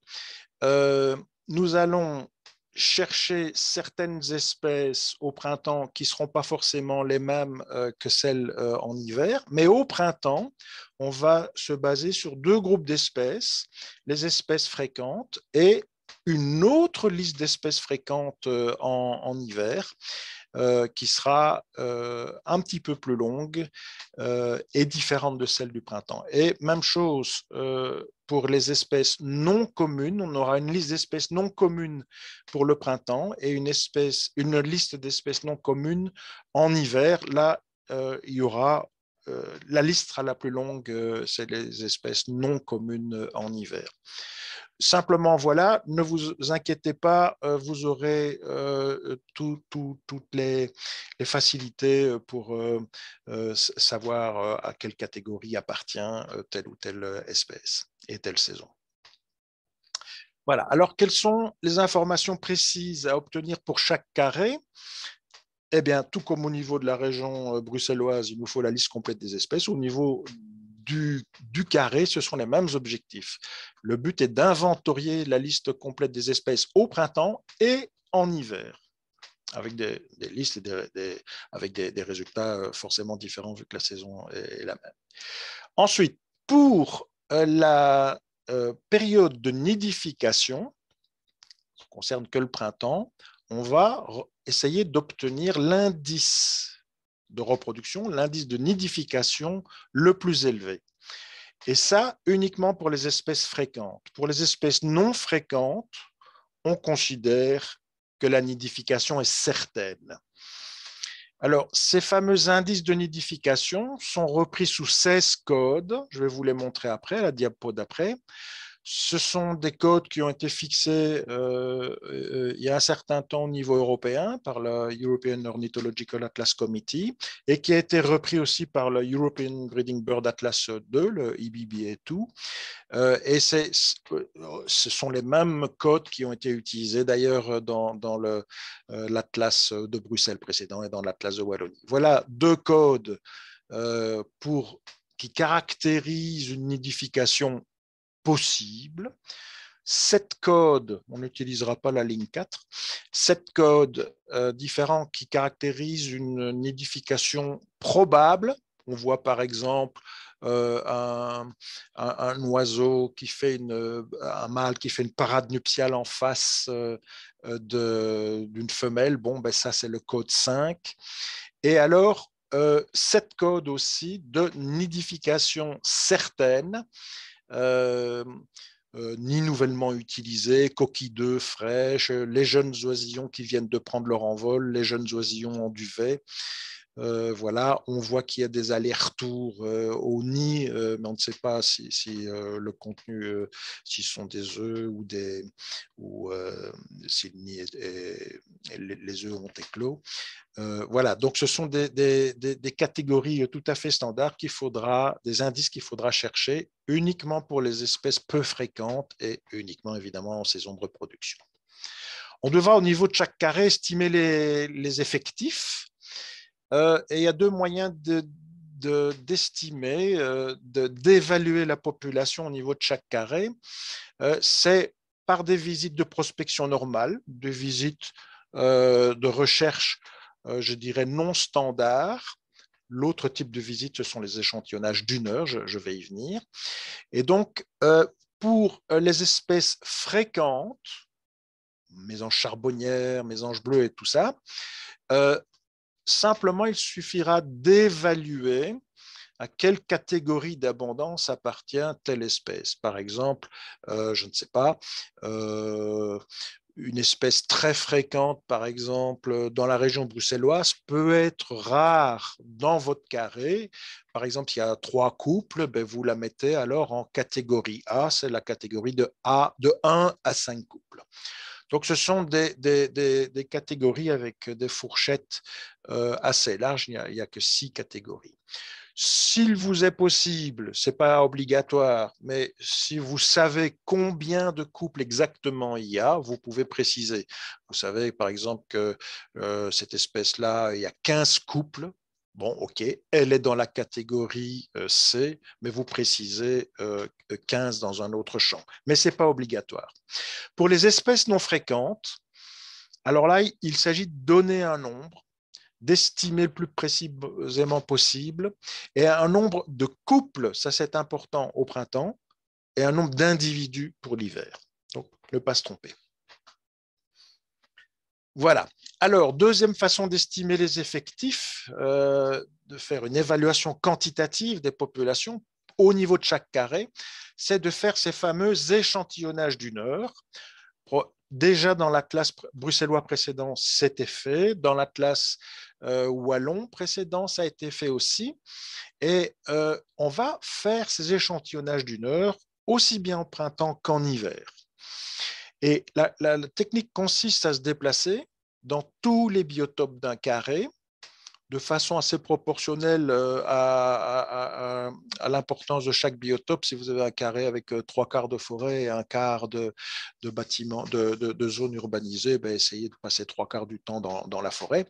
Euh, nous allons chercher certaines espèces au printemps qui ne seront pas forcément les mêmes que celles en hiver, mais au printemps, on va se baser sur deux groupes d'espèces, les espèces fréquentes et une autre liste d'espèces fréquentes euh, en, hiver. Euh, qui sera euh, un petit peu plus longue et différente de celle du printemps. Et même chose pour les espèces non communes, on aura une liste d'espèces non communes pour le printemps et une, espèce, une liste d'espèces non communes en hiver. Là, il y aura euh, la liste sera la plus longue, euh, c'est les espèces non communes euh, en hiver. Simplement, voilà, ne vous inquiétez pas, vous aurez toutes les, facilités pour savoir à quelle catégorie appartient telle ou telle espèce et telle saison. Voilà, alors quelles sont les informations précises à obtenir pour chaque carré eh bien, tout comme au niveau de la région euh, bruxelloise, il nous faut la liste complète des espèces, au niveau du, du carré, ce sont les mêmes objectifs. Le but est d'inventorier la liste complète des espèces au printemps et en hiver avec des, listes avec des, résultats euh, forcément différents vu que la saison est, la même. Ensuite, pour euh, la période de nidification, qui ne concerne que le printemps, on va essayer d'obtenir l'indice de reproduction, l'indice de nidification le plus élevé. Et ça, uniquement pour les espèces fréquentes. Pour les espèces non fréquentes, on considère que la nidification est certaine. Alors, ces fameux indices de nidification sont repris sous 16 codes. Je vais vous les montrer après, la diapo d'après. Ce sont des codes qui ont été fixés euh, euh, il y a un certain temps au niveau européen par le European Ornithological Atlas Committee et qui a été repris aussi par le European Breeding Bird Atlas 2, le EBBA2. Euh, et c'est, euh, ce sont les mêmes codes qui ont été utilisés d'ailleurs dans, le, l'Atlas de Bruxelles précédent et dans l'Atlas de Wallonie. Voilà deux codes pour, qui caractérisent une nidification possible. Sept codes, on n'utilisera pas la ligne 4, sept codes euh, différents qui caractérisent une, nidification probable. On voit par exemple euh, un, oiseau qui fait une, euh, un mâle qui fait une parade nuptiale en face d'une femelle, bon, ben ça c'est le code 5. Et alors, euh, sept codes aussi de nidification certaine euh, euh, ni nouvellement utilisés, coquilles d'œufs fraîches, euh, les jeunes oisillons qui viennent de prendre leur envol, les jeunes oisillons en duvet. Euh, voilà, on voit qu'il y a des allers-retours euh, au nid, euh, mais on ne sait pas si, le contenu, s'ils sont des œufs ou des, ou si les, œufs ont éclos. voilà, donc ce sont des, catégories tout à fait standards qu'il faudra, des indices qu'il faudra chercher uniquement pour les espèces peu fréquentes et uniquement évidemment en saison de reproduction. On devra au niveau de chaque carré estimer les effectifs euh, et il y a deux moyens d'estimer, euh, de, d'évaluer la population au niveau de chaque carré. Euh, c'est par des visites de prospection normale, des visites de recherche, je dirais, non standard. L'autre type de visite, ce sont les échantillonnages d'une heure, je, vais y venir. Et donc, pour les espèces fréquentes, mésanges mes mésanges bleus et tout ça, Simplement, il suffira d'évaluer à quelle catégorie d'abondance appartient telle espèce. Par exemple, euh, je ne sais pas, euh, une espèce très fréquente, par exemple, dans la région bruxelloise, peut être rare dans votre carré. Par exemple, il y a trois couples, ben, vous la mettez alors en catégorie A, c'est la catégorie de, A, de 1 à 5 couples. Donc, ce sont des, catégories avec des fourchettes euh, assez larges. Il n'y a, que six catégories. S'il vous est possible, ce n'est pas obligatoire, mais si vous savez combien de couples exactement il y a, vous pouvez préciser. Vous savez, par exemple, que euh, cette espèce-là, il y a 15 couples Bon, ok, elle est dans la catégorie euh, C, mais vous précisez 15 euh, dans un autre champ. Mais ce n'est pas obligatoire. Pour les espèces non fréquentes, alors là, il s'agit de donner un nombre, d'estimer le plus précisément possible, et un nombre de couples, ça c'est important au printemps, et un nombre d'individus pour l'hiver. Donc, ne pas se tromper. Voilà, alors, deuxième façon d'estimer les effectifs, euh, de faire une évaluation quantitative des populations au niveau de chaque carré, c'est de faire ces fameux échantillonnages d'une heure. Déjà dans l'atlas bruxellois précédent, c'était fait. Dans l'atlas euh, wallon précédent, ça a été fait aussi. Et euh, on va faire ces échantillonnages d'une heure, aussi bien en printemps qu'en hiver. Et la technique consiste à se déplacer dans tous les biotopes d'un carré de façon assez proportionnelle euh, à, l'importance de chaque biotope. Si vous avez un carré avec euh, trois quarts de forêt et un quart de, bâtiment, de, de, zone urbanisée, ben essayez de passer trois quarts du temps dans, la forêt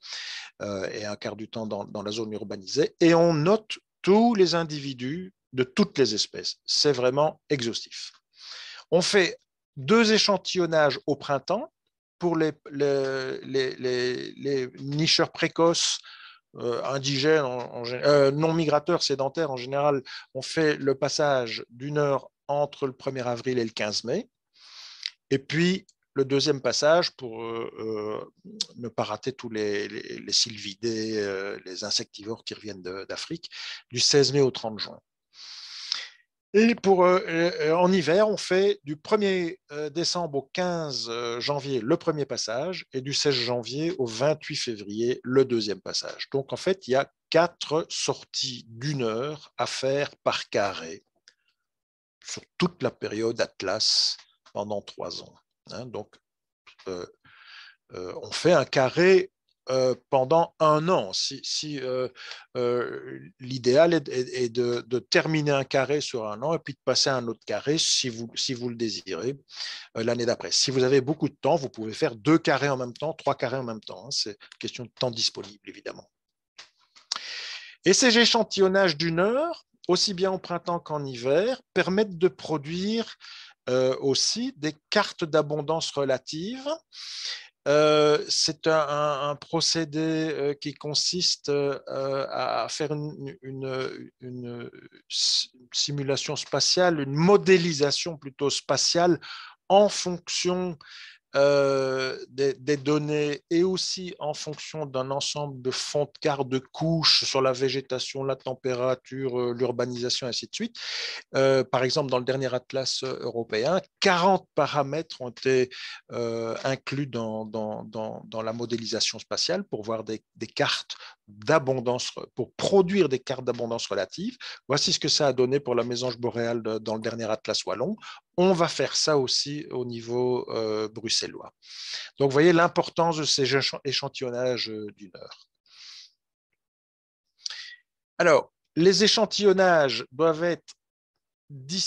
euh, et un quart du temps dans la zone urbanisée. Et on note tous les individus de toutes les espèces. C'est vraiment exhaustif. On fait deux échantillonnages au printemps pour les, nicheurs précoces, euh, indigènes, euh, non migrateurs, sédentaires en général, on fait le passage d'une heure entre le 1er avril et le 15 mai. Et puis, le deuxième passage, pour euh, ne pas rater tous les, les sylvidés, les insectivores qui reviennent d'Afrique, du 16 mai au 30 juin. Et pour, euh, euh, euh, en hiver, on fait du 1er décembre au 15 janvier le premier passage et du 16 janvier au 28 février le deuxième passage. Donc en fait, il y a quatre sorties d'une heure à faire par carré sur toute la période Atlas pendant trois ans. Hein. donc on fait un carré euh, pendant un an. Si, euh, euh, l'idéal est, de, terminer un carré sur un an et puis de passer à un autre carré si vous, si vous le désirez l'année d'après. Si vous avez beaucoup de temps, vous pouvez faire deux carrés en même temps, trois carrés en même temps. Hein. C'est question de temps disponible, évidemment. Et ces échantillonnages d'une heure, aussi bien au printemps qu'en hiver, permettent de produire aussi des cartes d'abondance relative euh, c'est un, procédé euh, qui consiste euh, à faire une, une simulation spatiale, une modélisation plutôt spatiale en fonction des, données et aussi en fonction d'un ensemble de fonds de cartes de couches sur la végétation, la température, euh, l'urbanisation, ainsi de suite. Euh, par exemple, dans le dernier atlas euh, européen, 40 paramètres ont été inclus dans, la modélisation spatiale pour voir des cartes d'abondance, pour produire des cartes d'abondance relative. Voici ce que ça a donné pour la mésange boréale dans le dernier atlas wallon. On va faire ça aussi au niveau euh, bruxellois. Donc, vous voyez l'importance de ces échantillonnages d'une heure. Alors, les échantillonnages doivent être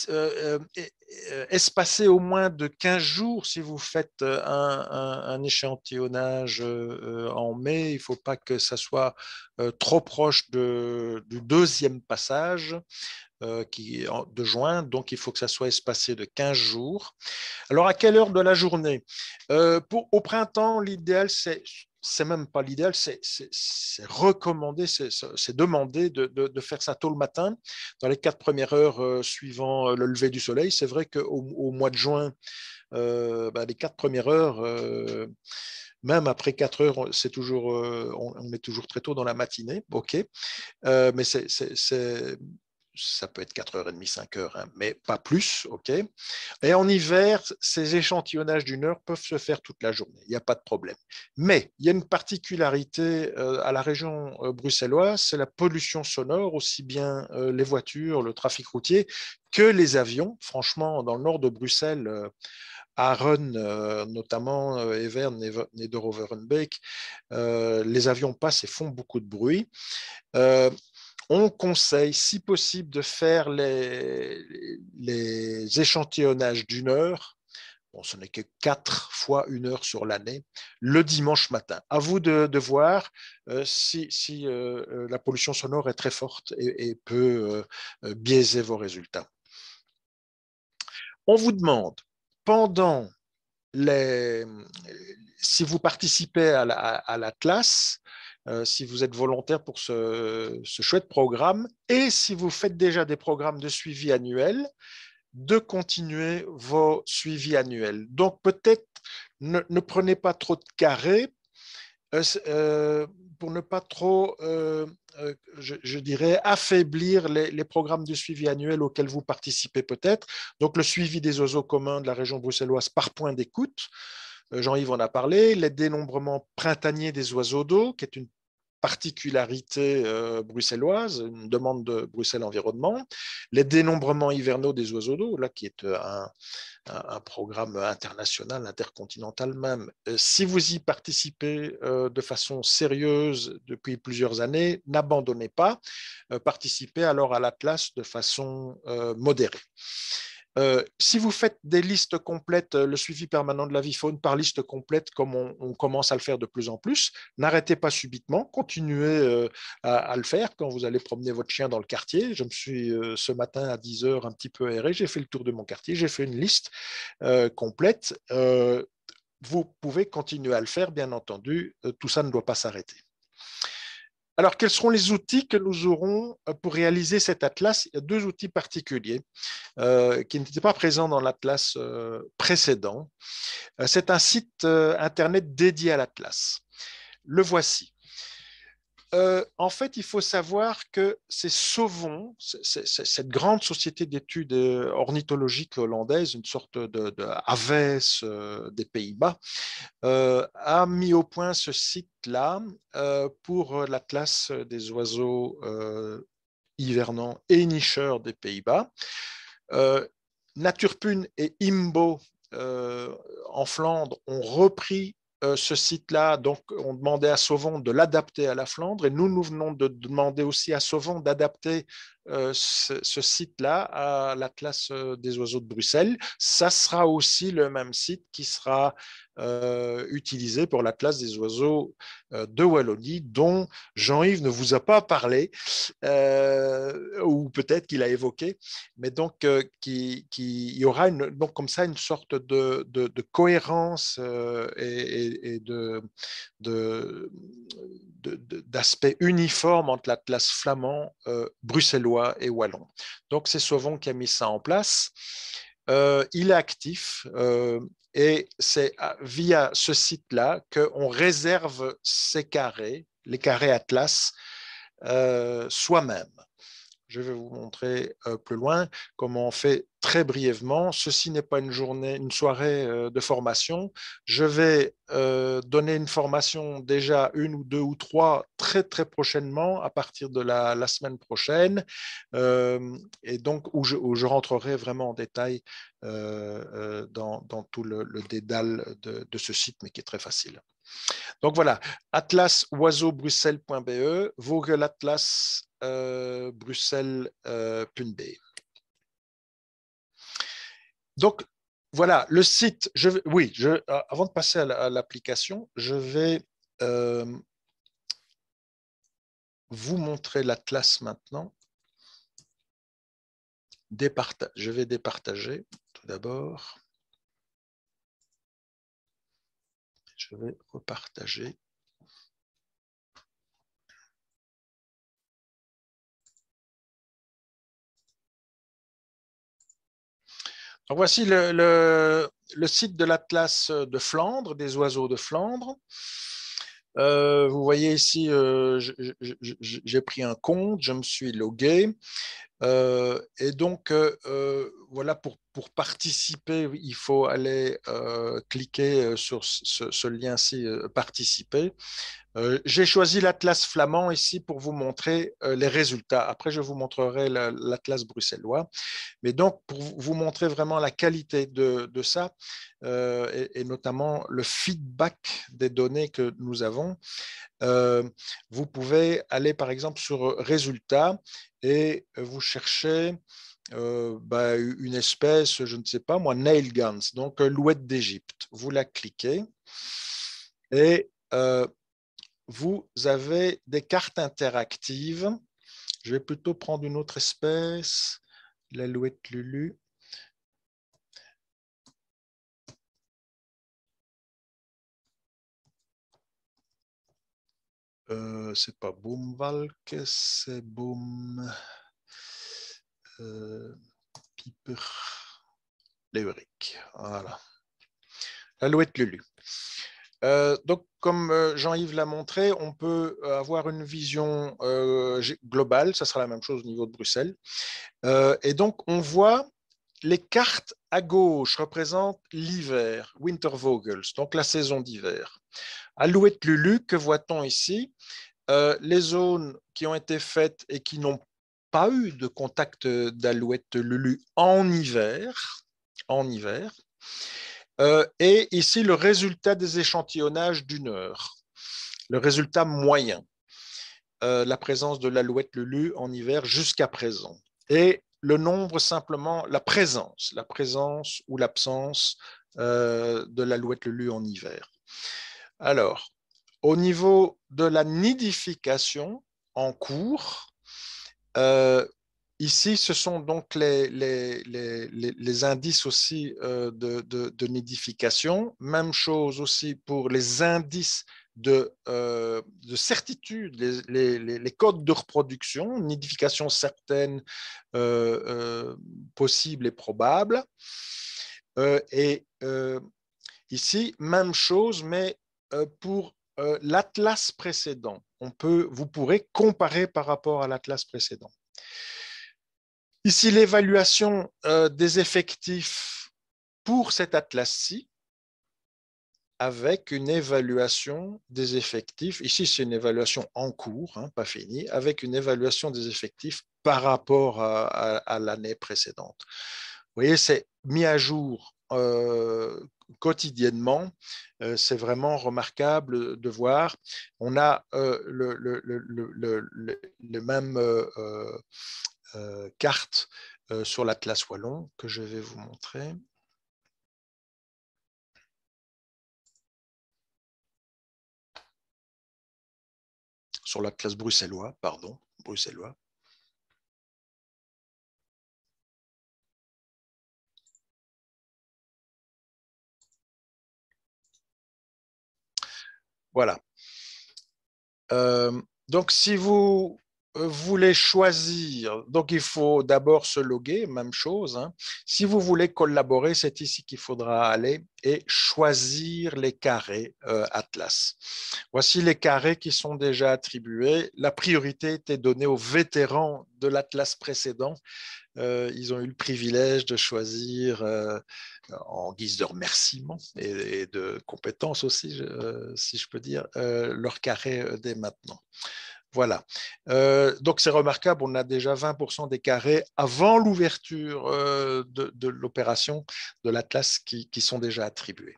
euh, euh, euh, espacé au moins de 15 jours si vous faites euh, un, échantillonnage euh, en mai. Il ne faut pas que ça soit trop proche du deuxième passage qui, de juin, donc il faut que ça soit espacé de 15 jours. Alors à quelle heure de la journée Au printemps, l'idéal c'est c'est même pas l'idéal, c'est recommandé, c'est demandé de, faire ça tôt le matin, dans les quatre premières heures euh, suivant euh, le lever du soleil. C'est vrai qu'au au mois de juin, euh, bah, les quatre premières heures, même après quatre heures, c'est toujours, on, est toujours très tôt dans la matinée, ok, mais c'est ça peut être 4h30, 5h, hein, mais pas plus, ok Et en hiver, ces échantillonnages d'une heure peuvent se faire toute la journée, il n'y a pas de problème. Mais il y a une particularité euh, à la région euh, bruxelloise, c'est la pollution sonore, aussi bien euh, les voitures, le trafic routier, que les avions. Franchement, dans le nord de Bruxelles, à Rennes, notamment euh, et de les avions passent et font beaucoup de bruit on conseille, si possible, de faire les, échantillonnages d'une heure. Bon, ce n'est que quatre fois une heure sur l'année, le dimanche matin. À vous de, voir euh, si, euh, euh, la pollution sonore est très forte et, peut biaiser vos résultats. On vous demande, pendant si vous participez à la, à la classe, euh, si vous êtes volontaire pour ce, ce, chouette programme et si vous faites déjà des programmes de suivi annuel, de continuer vos suivis annuels. Donc peut-être ne, prenez pas trop de carrés euh, euh, pour ne pas trop, je, dirais, affaiblir les, les, programmes de suivi annuel auxquels vous participez peut-être. Donc le suivi des oiseaux communs de la région bruxelloise par point d'écoute. Euh, Jean-Yves en a parlé, les dénombrements printaniers des oiseaux d'eau, qui est une particularité euh, bruxelloise, une demande de Bruxelles Environnement, les dénombrements hivernaux des oiseaux d'eau, là qui est euh, un, programme international, intercontinental même. si vous y participez de façon sérieuse depuis plusieurs années, n'abandonnez pas, participez alors à l'Atlas de façon modérée. Euh, si vous faites des listes complètes, euh, le suivi permanent de la vie faune par liste complète, comme on, commence à le faire de plus en plus, n'arrêtez pas subitement, continuez euh, à, le faire quand vous allez promener votre chien dans le quartier. Je me suis ce matin à 10 h un petit peu aéré, j'ai fait le tour de mon quartier, j'ai fait une liste complète. vous pouvez continuer à le faire, bien entendu, tout ça ne doit pas s'arrêter. Alors, quels seront les outils que nous aurons euh, pour réaliser cet atlas Il y a deux outils particuliers euh, qui n'étaient pas présents dans l'atlas euh, précédent. C'est un site Internet dédié à l'atlas. Le voici. Euh, en fait, il faut savoir que ces sauvons, cette grande société d'études euh, ornithologiques hollandaise, une sorte de, de euh, des Pays-Bas, a mis au point ce site-là pour l'atlas des oiseaux hivernants et nicheurs des Pays-Bas. Naturpune et Imbo en Flandre ont repris euh, ce site-là, donc on demandait à Sauvon de l'adapter à la Flandre et nous, nous venons de demander aussi à Sauvon d'adapter euh, ce, site-là à l'Atlas euh, des oiseaux de Bruxelles. Ça sera aussi le même site qui sera euh, utilisé pour l'Atlas des oiseaux de Wallonie, dont Jean-Yves ne vous a pas parlé, ou peut-être qu'il a évoqué, mais donc qu'il qui, y aura une, donc comme ça une sorte de, cohérence et, de, d'aspect uniforme entre l'Atlas flamand bruxellois et wallon. Donc c'est Sauvon qui a mis ça en place. Euh, il est actif euh, et c'est ah, via ce site-là qu'on réserve ces carrés, les carrés Atlas, euh, soi-même. Je vais vous montrer euh, plus loin comment on fait très brièvement. Ceci n'est pas une journée, une soirée euh, de formation. Je vais euh, donner une formation déjà une ou deux ou trois très très prochainement à partir de la, semaine prochaine et donc où je, rentrerai vraiment en détail dans, tout le, dédale de ce site, mais qui est très facile. Donc voilà, atlasoiseaubruxelles.be, Vogue euh, bruxelles euh, Donc voilà, le site, oui, euh, avant de passer à l'application, je vais euh, vous montrer l'atlas maintenant. je vais départager tout d'abord. vais repartager. voici le, le, site de l'Atlas de Flandre, des oiseaux de Flandre. Euh, vous voyez ici, euh, j'ai pris un compte, je me suis logué. Euh, et donc, voilà pour pour participer, il faut aller cliquer sur ce, lien-ci, participer. J'ai choisi l'Atlas flamand ici pour vous montrer les résultats. Après, je vous montrerai l'Atlas bruxellois. Mais donc, pour vous montrer vraiment la qualité de, de ça, et, et, notamment le feedback des données que nous avons, vous pouvez aller par exemple sur résultats et vous cherchez euh, bah, une espèce, je ne sais pas moi, nail guns, donc euh, l'ouette d'Égypte. Vous la cliquez et euh, vous avez des cartes interactives. Je vais plutôt prendre une autre espèce, louette Lulu. c'est pas Boom c'est Boom. Euh, Piper. Léuric. Voilà. L'alouette Lulu. Euh, donc, comme euh, Jean-Yves l'a montré, on peut avoir une vision globale, ça sera la même chose au niveau de Bruxelles. et donc, on voit les cartes à gauche représentent l'hiver, Winter Vogels, donc la saison d'hiver. Alouette Lulu, que voit-on ici Les zones qui ont été faites et qui n'ont pas eu de contact d'alouette Lulu en hiver. En hiver. Euh, et ici, le résultat des échantillonnages d'une heure, le résultat moyen, euh, la présence de l'alouette Lulu en hiver jusqu'à présent. Et le nombre simplement, la présence, la présence ou l'absence euh, de l'alouette Lulu en hiver. Alors, au niveau de la nidification en cours, euh, ici, ce sont donc les, indices aussi euh, de, nidification. Même chose aussi pour les indices de, euh, de certitude, les, codes de reproduction, nidification certaine, possible et probable. et ici, même chose, mais pour l'atlas précédent on peut, vous pourrez comparer par rapport à l'atlas précédent. Ici, l'évaluation euh, des effectifs pour cet atlas-ci, avec une évaluation des effectifs. Ici, c'est une évaluation en cours, hein, pas finie, avec une évaluation des effectifs par rapport à l'année précédente. Vous voyez, c'est mis à jour euh, quotidiennement. Euh, c'est vraiment remarquable de voir. On a euh, les le, le, même carte sur l'Atlas Wallon que je vais vous montrer. Sur l'Atlas bruxellois, pardon, bruxellois. Voilà. Euh, donc, si vous euh, voulez choisir, donc il faut d'abord se loguer, même chose. Hein. Si vous voulez collaborer, c'est ici qu'il faudra aller et choisir les carrés euh, Atlas. Voici les carrés qui sont déjà attribués. La priorité était donnée aux vétérans de l'Atlas précédent. ils ont eu le privilège de choisir en guise de remerciement et, de compétences aussi, euh, si je peux dire, euh, leur carré euh, dès maintenant. Voilà. donc c'est remarquable, on a déjà 20% des carrés avant l'ouverture de, l'opération de l'Atlas qui, sont déjà attribués.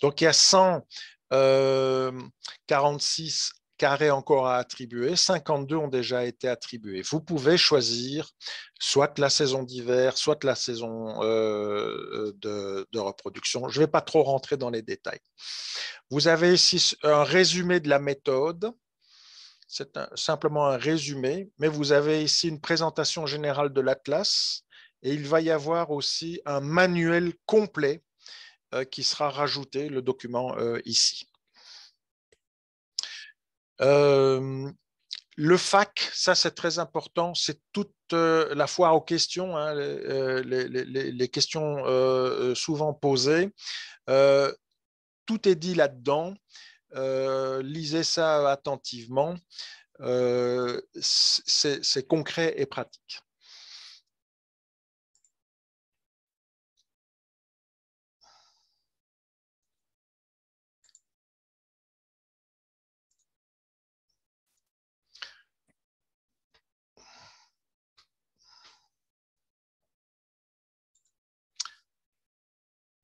Donc il y a 146 carré encore à attribuer, 52 ont déjà été attribués. Vous pouvez choisir soit la saison d'hiver, soit la saison euh, de, reproduction. Je ne vais pas trop rentrer dans les détails. Vous avez ici un résumé de la méthode. C'est simplement un résumé, mais vous avez ici une présentation générale de l'atlas et il va y avoir aussi un manuel complet euh, qui sera rajouté, le document euh, ici. Euh, le FAC, ça c'est très important, c'est toute euh, la foire aux questions, hein, euh, les, questions souvent posées. tout est dit là-dedans. lisez ça attentivement. c'est concret et pratique.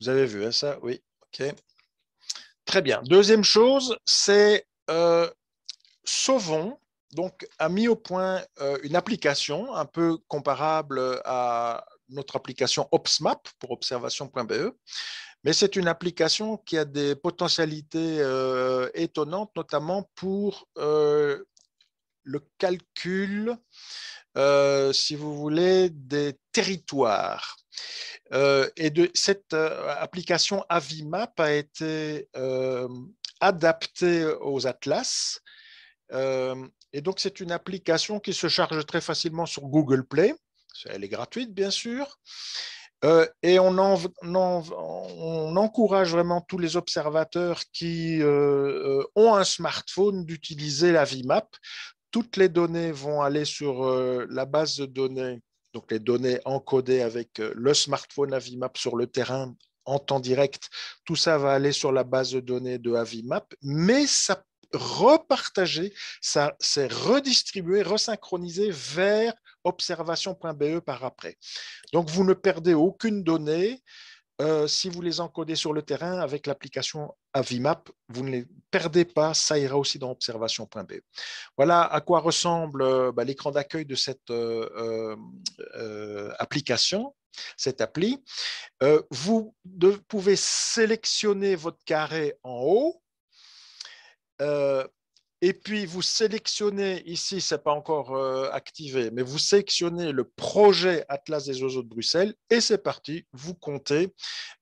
Vous avez vu hein, ça Oui. OK. Très bien. Deuxième chose, c'est euh, Sauvons donc, a mis au point euh, une application un peu comparable à notre application OPSMAP pour observation.be, mais c'est une application qui a des potentialités euh, étonnantes, notamment pour le calcul, si vous voulez, des territoires. Euh, et de, cette euh, application AVIMAP a été euh, adaptée aux atlas. et donc, c'est une application qui se charge très facilement sur Google Play. Elle est gratuite, bien sûr. et on, on, encourage vraiment tous les observateurs qui ont un smartphone d'utiliser la Toutes les données vont aller sur la base de données donc les données encodées avec euh, le smartphone Avimap sur le terrain en temps direct, tout ça va aller sur la base de données de Avimap, mais ça repartager, ça c'est redistribué, resynchronisé vers observation.be par après. Donc vous ne perdez aucune donnée, euh, si vous les encodez sur le terrain avec l'application Avimap, vous ne les perdez pas, ça ira aussi dans observation.b. Voilà à quoi ressemble euh, bah, l'écran d'accueil de cette euh, application, cette appli. vous pouvez sélectionner votre carré en haut, et puis, vous sélectionnez, ici, ce n'est pas encore euh, activé, mais vous sélectionnez le projet Atlas des oiseaux de Bruxelles et c'est parti, vous comptez.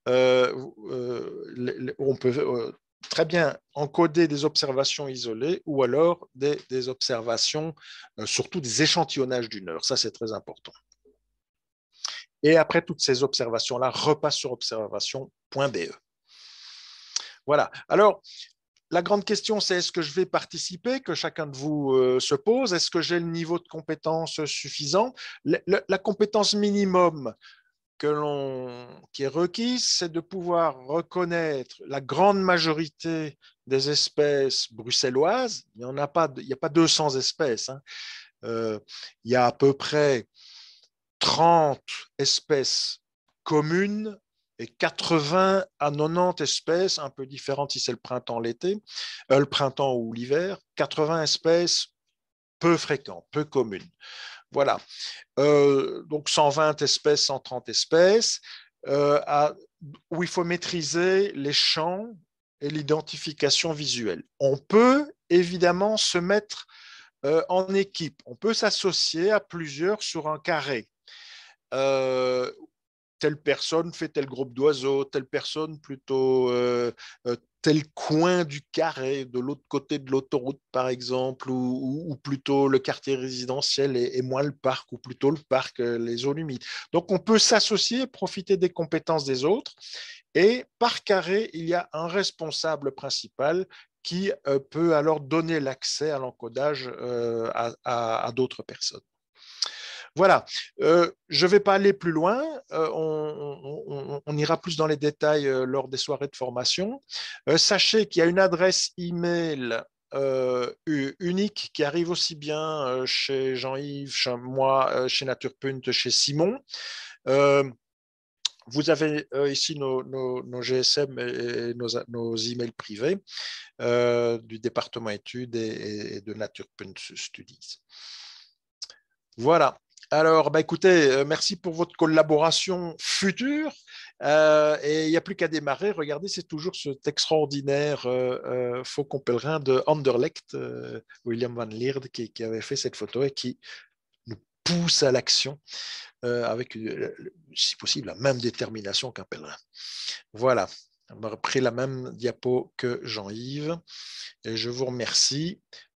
Euh, euh, on peut très bien encoder des observations isolées ou alors des, des observations, surtout des échantillonnages d'une heure. Ça, c'est très important. Et après toutes ces observations-là, repasse sur observation.be. Voilà. Alors, la grande question, c'est est-ce que je vais participer, que chacun de vous euh, se pose, est-ce que j'ai le niveau de compétence euh, suffisant La compétence minimum qui est requise, c'est de pouvoir reconnaître la grande majorité des espèces bruxelloises. Il n'y en a pas, a pas 200 espèces. Hein. Euh, il y a à peu près 30 espèces communes 80 à 90 espèces, un peu différentes si c'est le printemps, l'été, euh, le printemps ou l'hiver, 80 espèces peu fréquentes, peu communes. Voilà. Euh, donc 120 espèces, 130 espèces, euh, à, où il faut maîtriser les champs et l'identification visuelle. On peut évidemment se mettre en équipe, on peut s'associer à plusieurs sur un carré telle personne fait tel groupe d'oiseaux, telle personne plutôt euh, euh, tel coin du carré de l'autre côté de l'autoroute, par exemple, ou, plutôt le quartier résidentiel et, moi moins le parc, ou plutôt le parc, euh, les zones humides. Donc on peut s'associer, profiter des compétences des autres. Et par carré, il y a un responsable principal qui peut alors donner l'accès à l'encodage à d'autres personnes. Voilà, euh, je ne vais pas aller plus loin, euh, on, ira plus dans les détails euh, lors des soirées de formation. sachez qu'il y a une adresse email unique qui arrive aussi bien chez Jean-Yves, chez moi, chez NaturePunt, chez Simon. Vous avez ici nos, GSM et, nos, emails privés du département études et, de NaturePunt Studies. Voilà. Alors, bah, écoutez, euh, merci pour votre collaboration future. Euh, et il n'y a plus qu'à démarrer. Regardez, c'est toujours cet extraordinaire euh, euh faux de Anderlecht, William Van Lierde, qui, qui, avait fait cette photo et qui nous pousse à l'action avec, si possible, la même détermination qu'un pèlerin. Voilà. On a repris la même diapo que Jean-Yves. Et je vous remercie.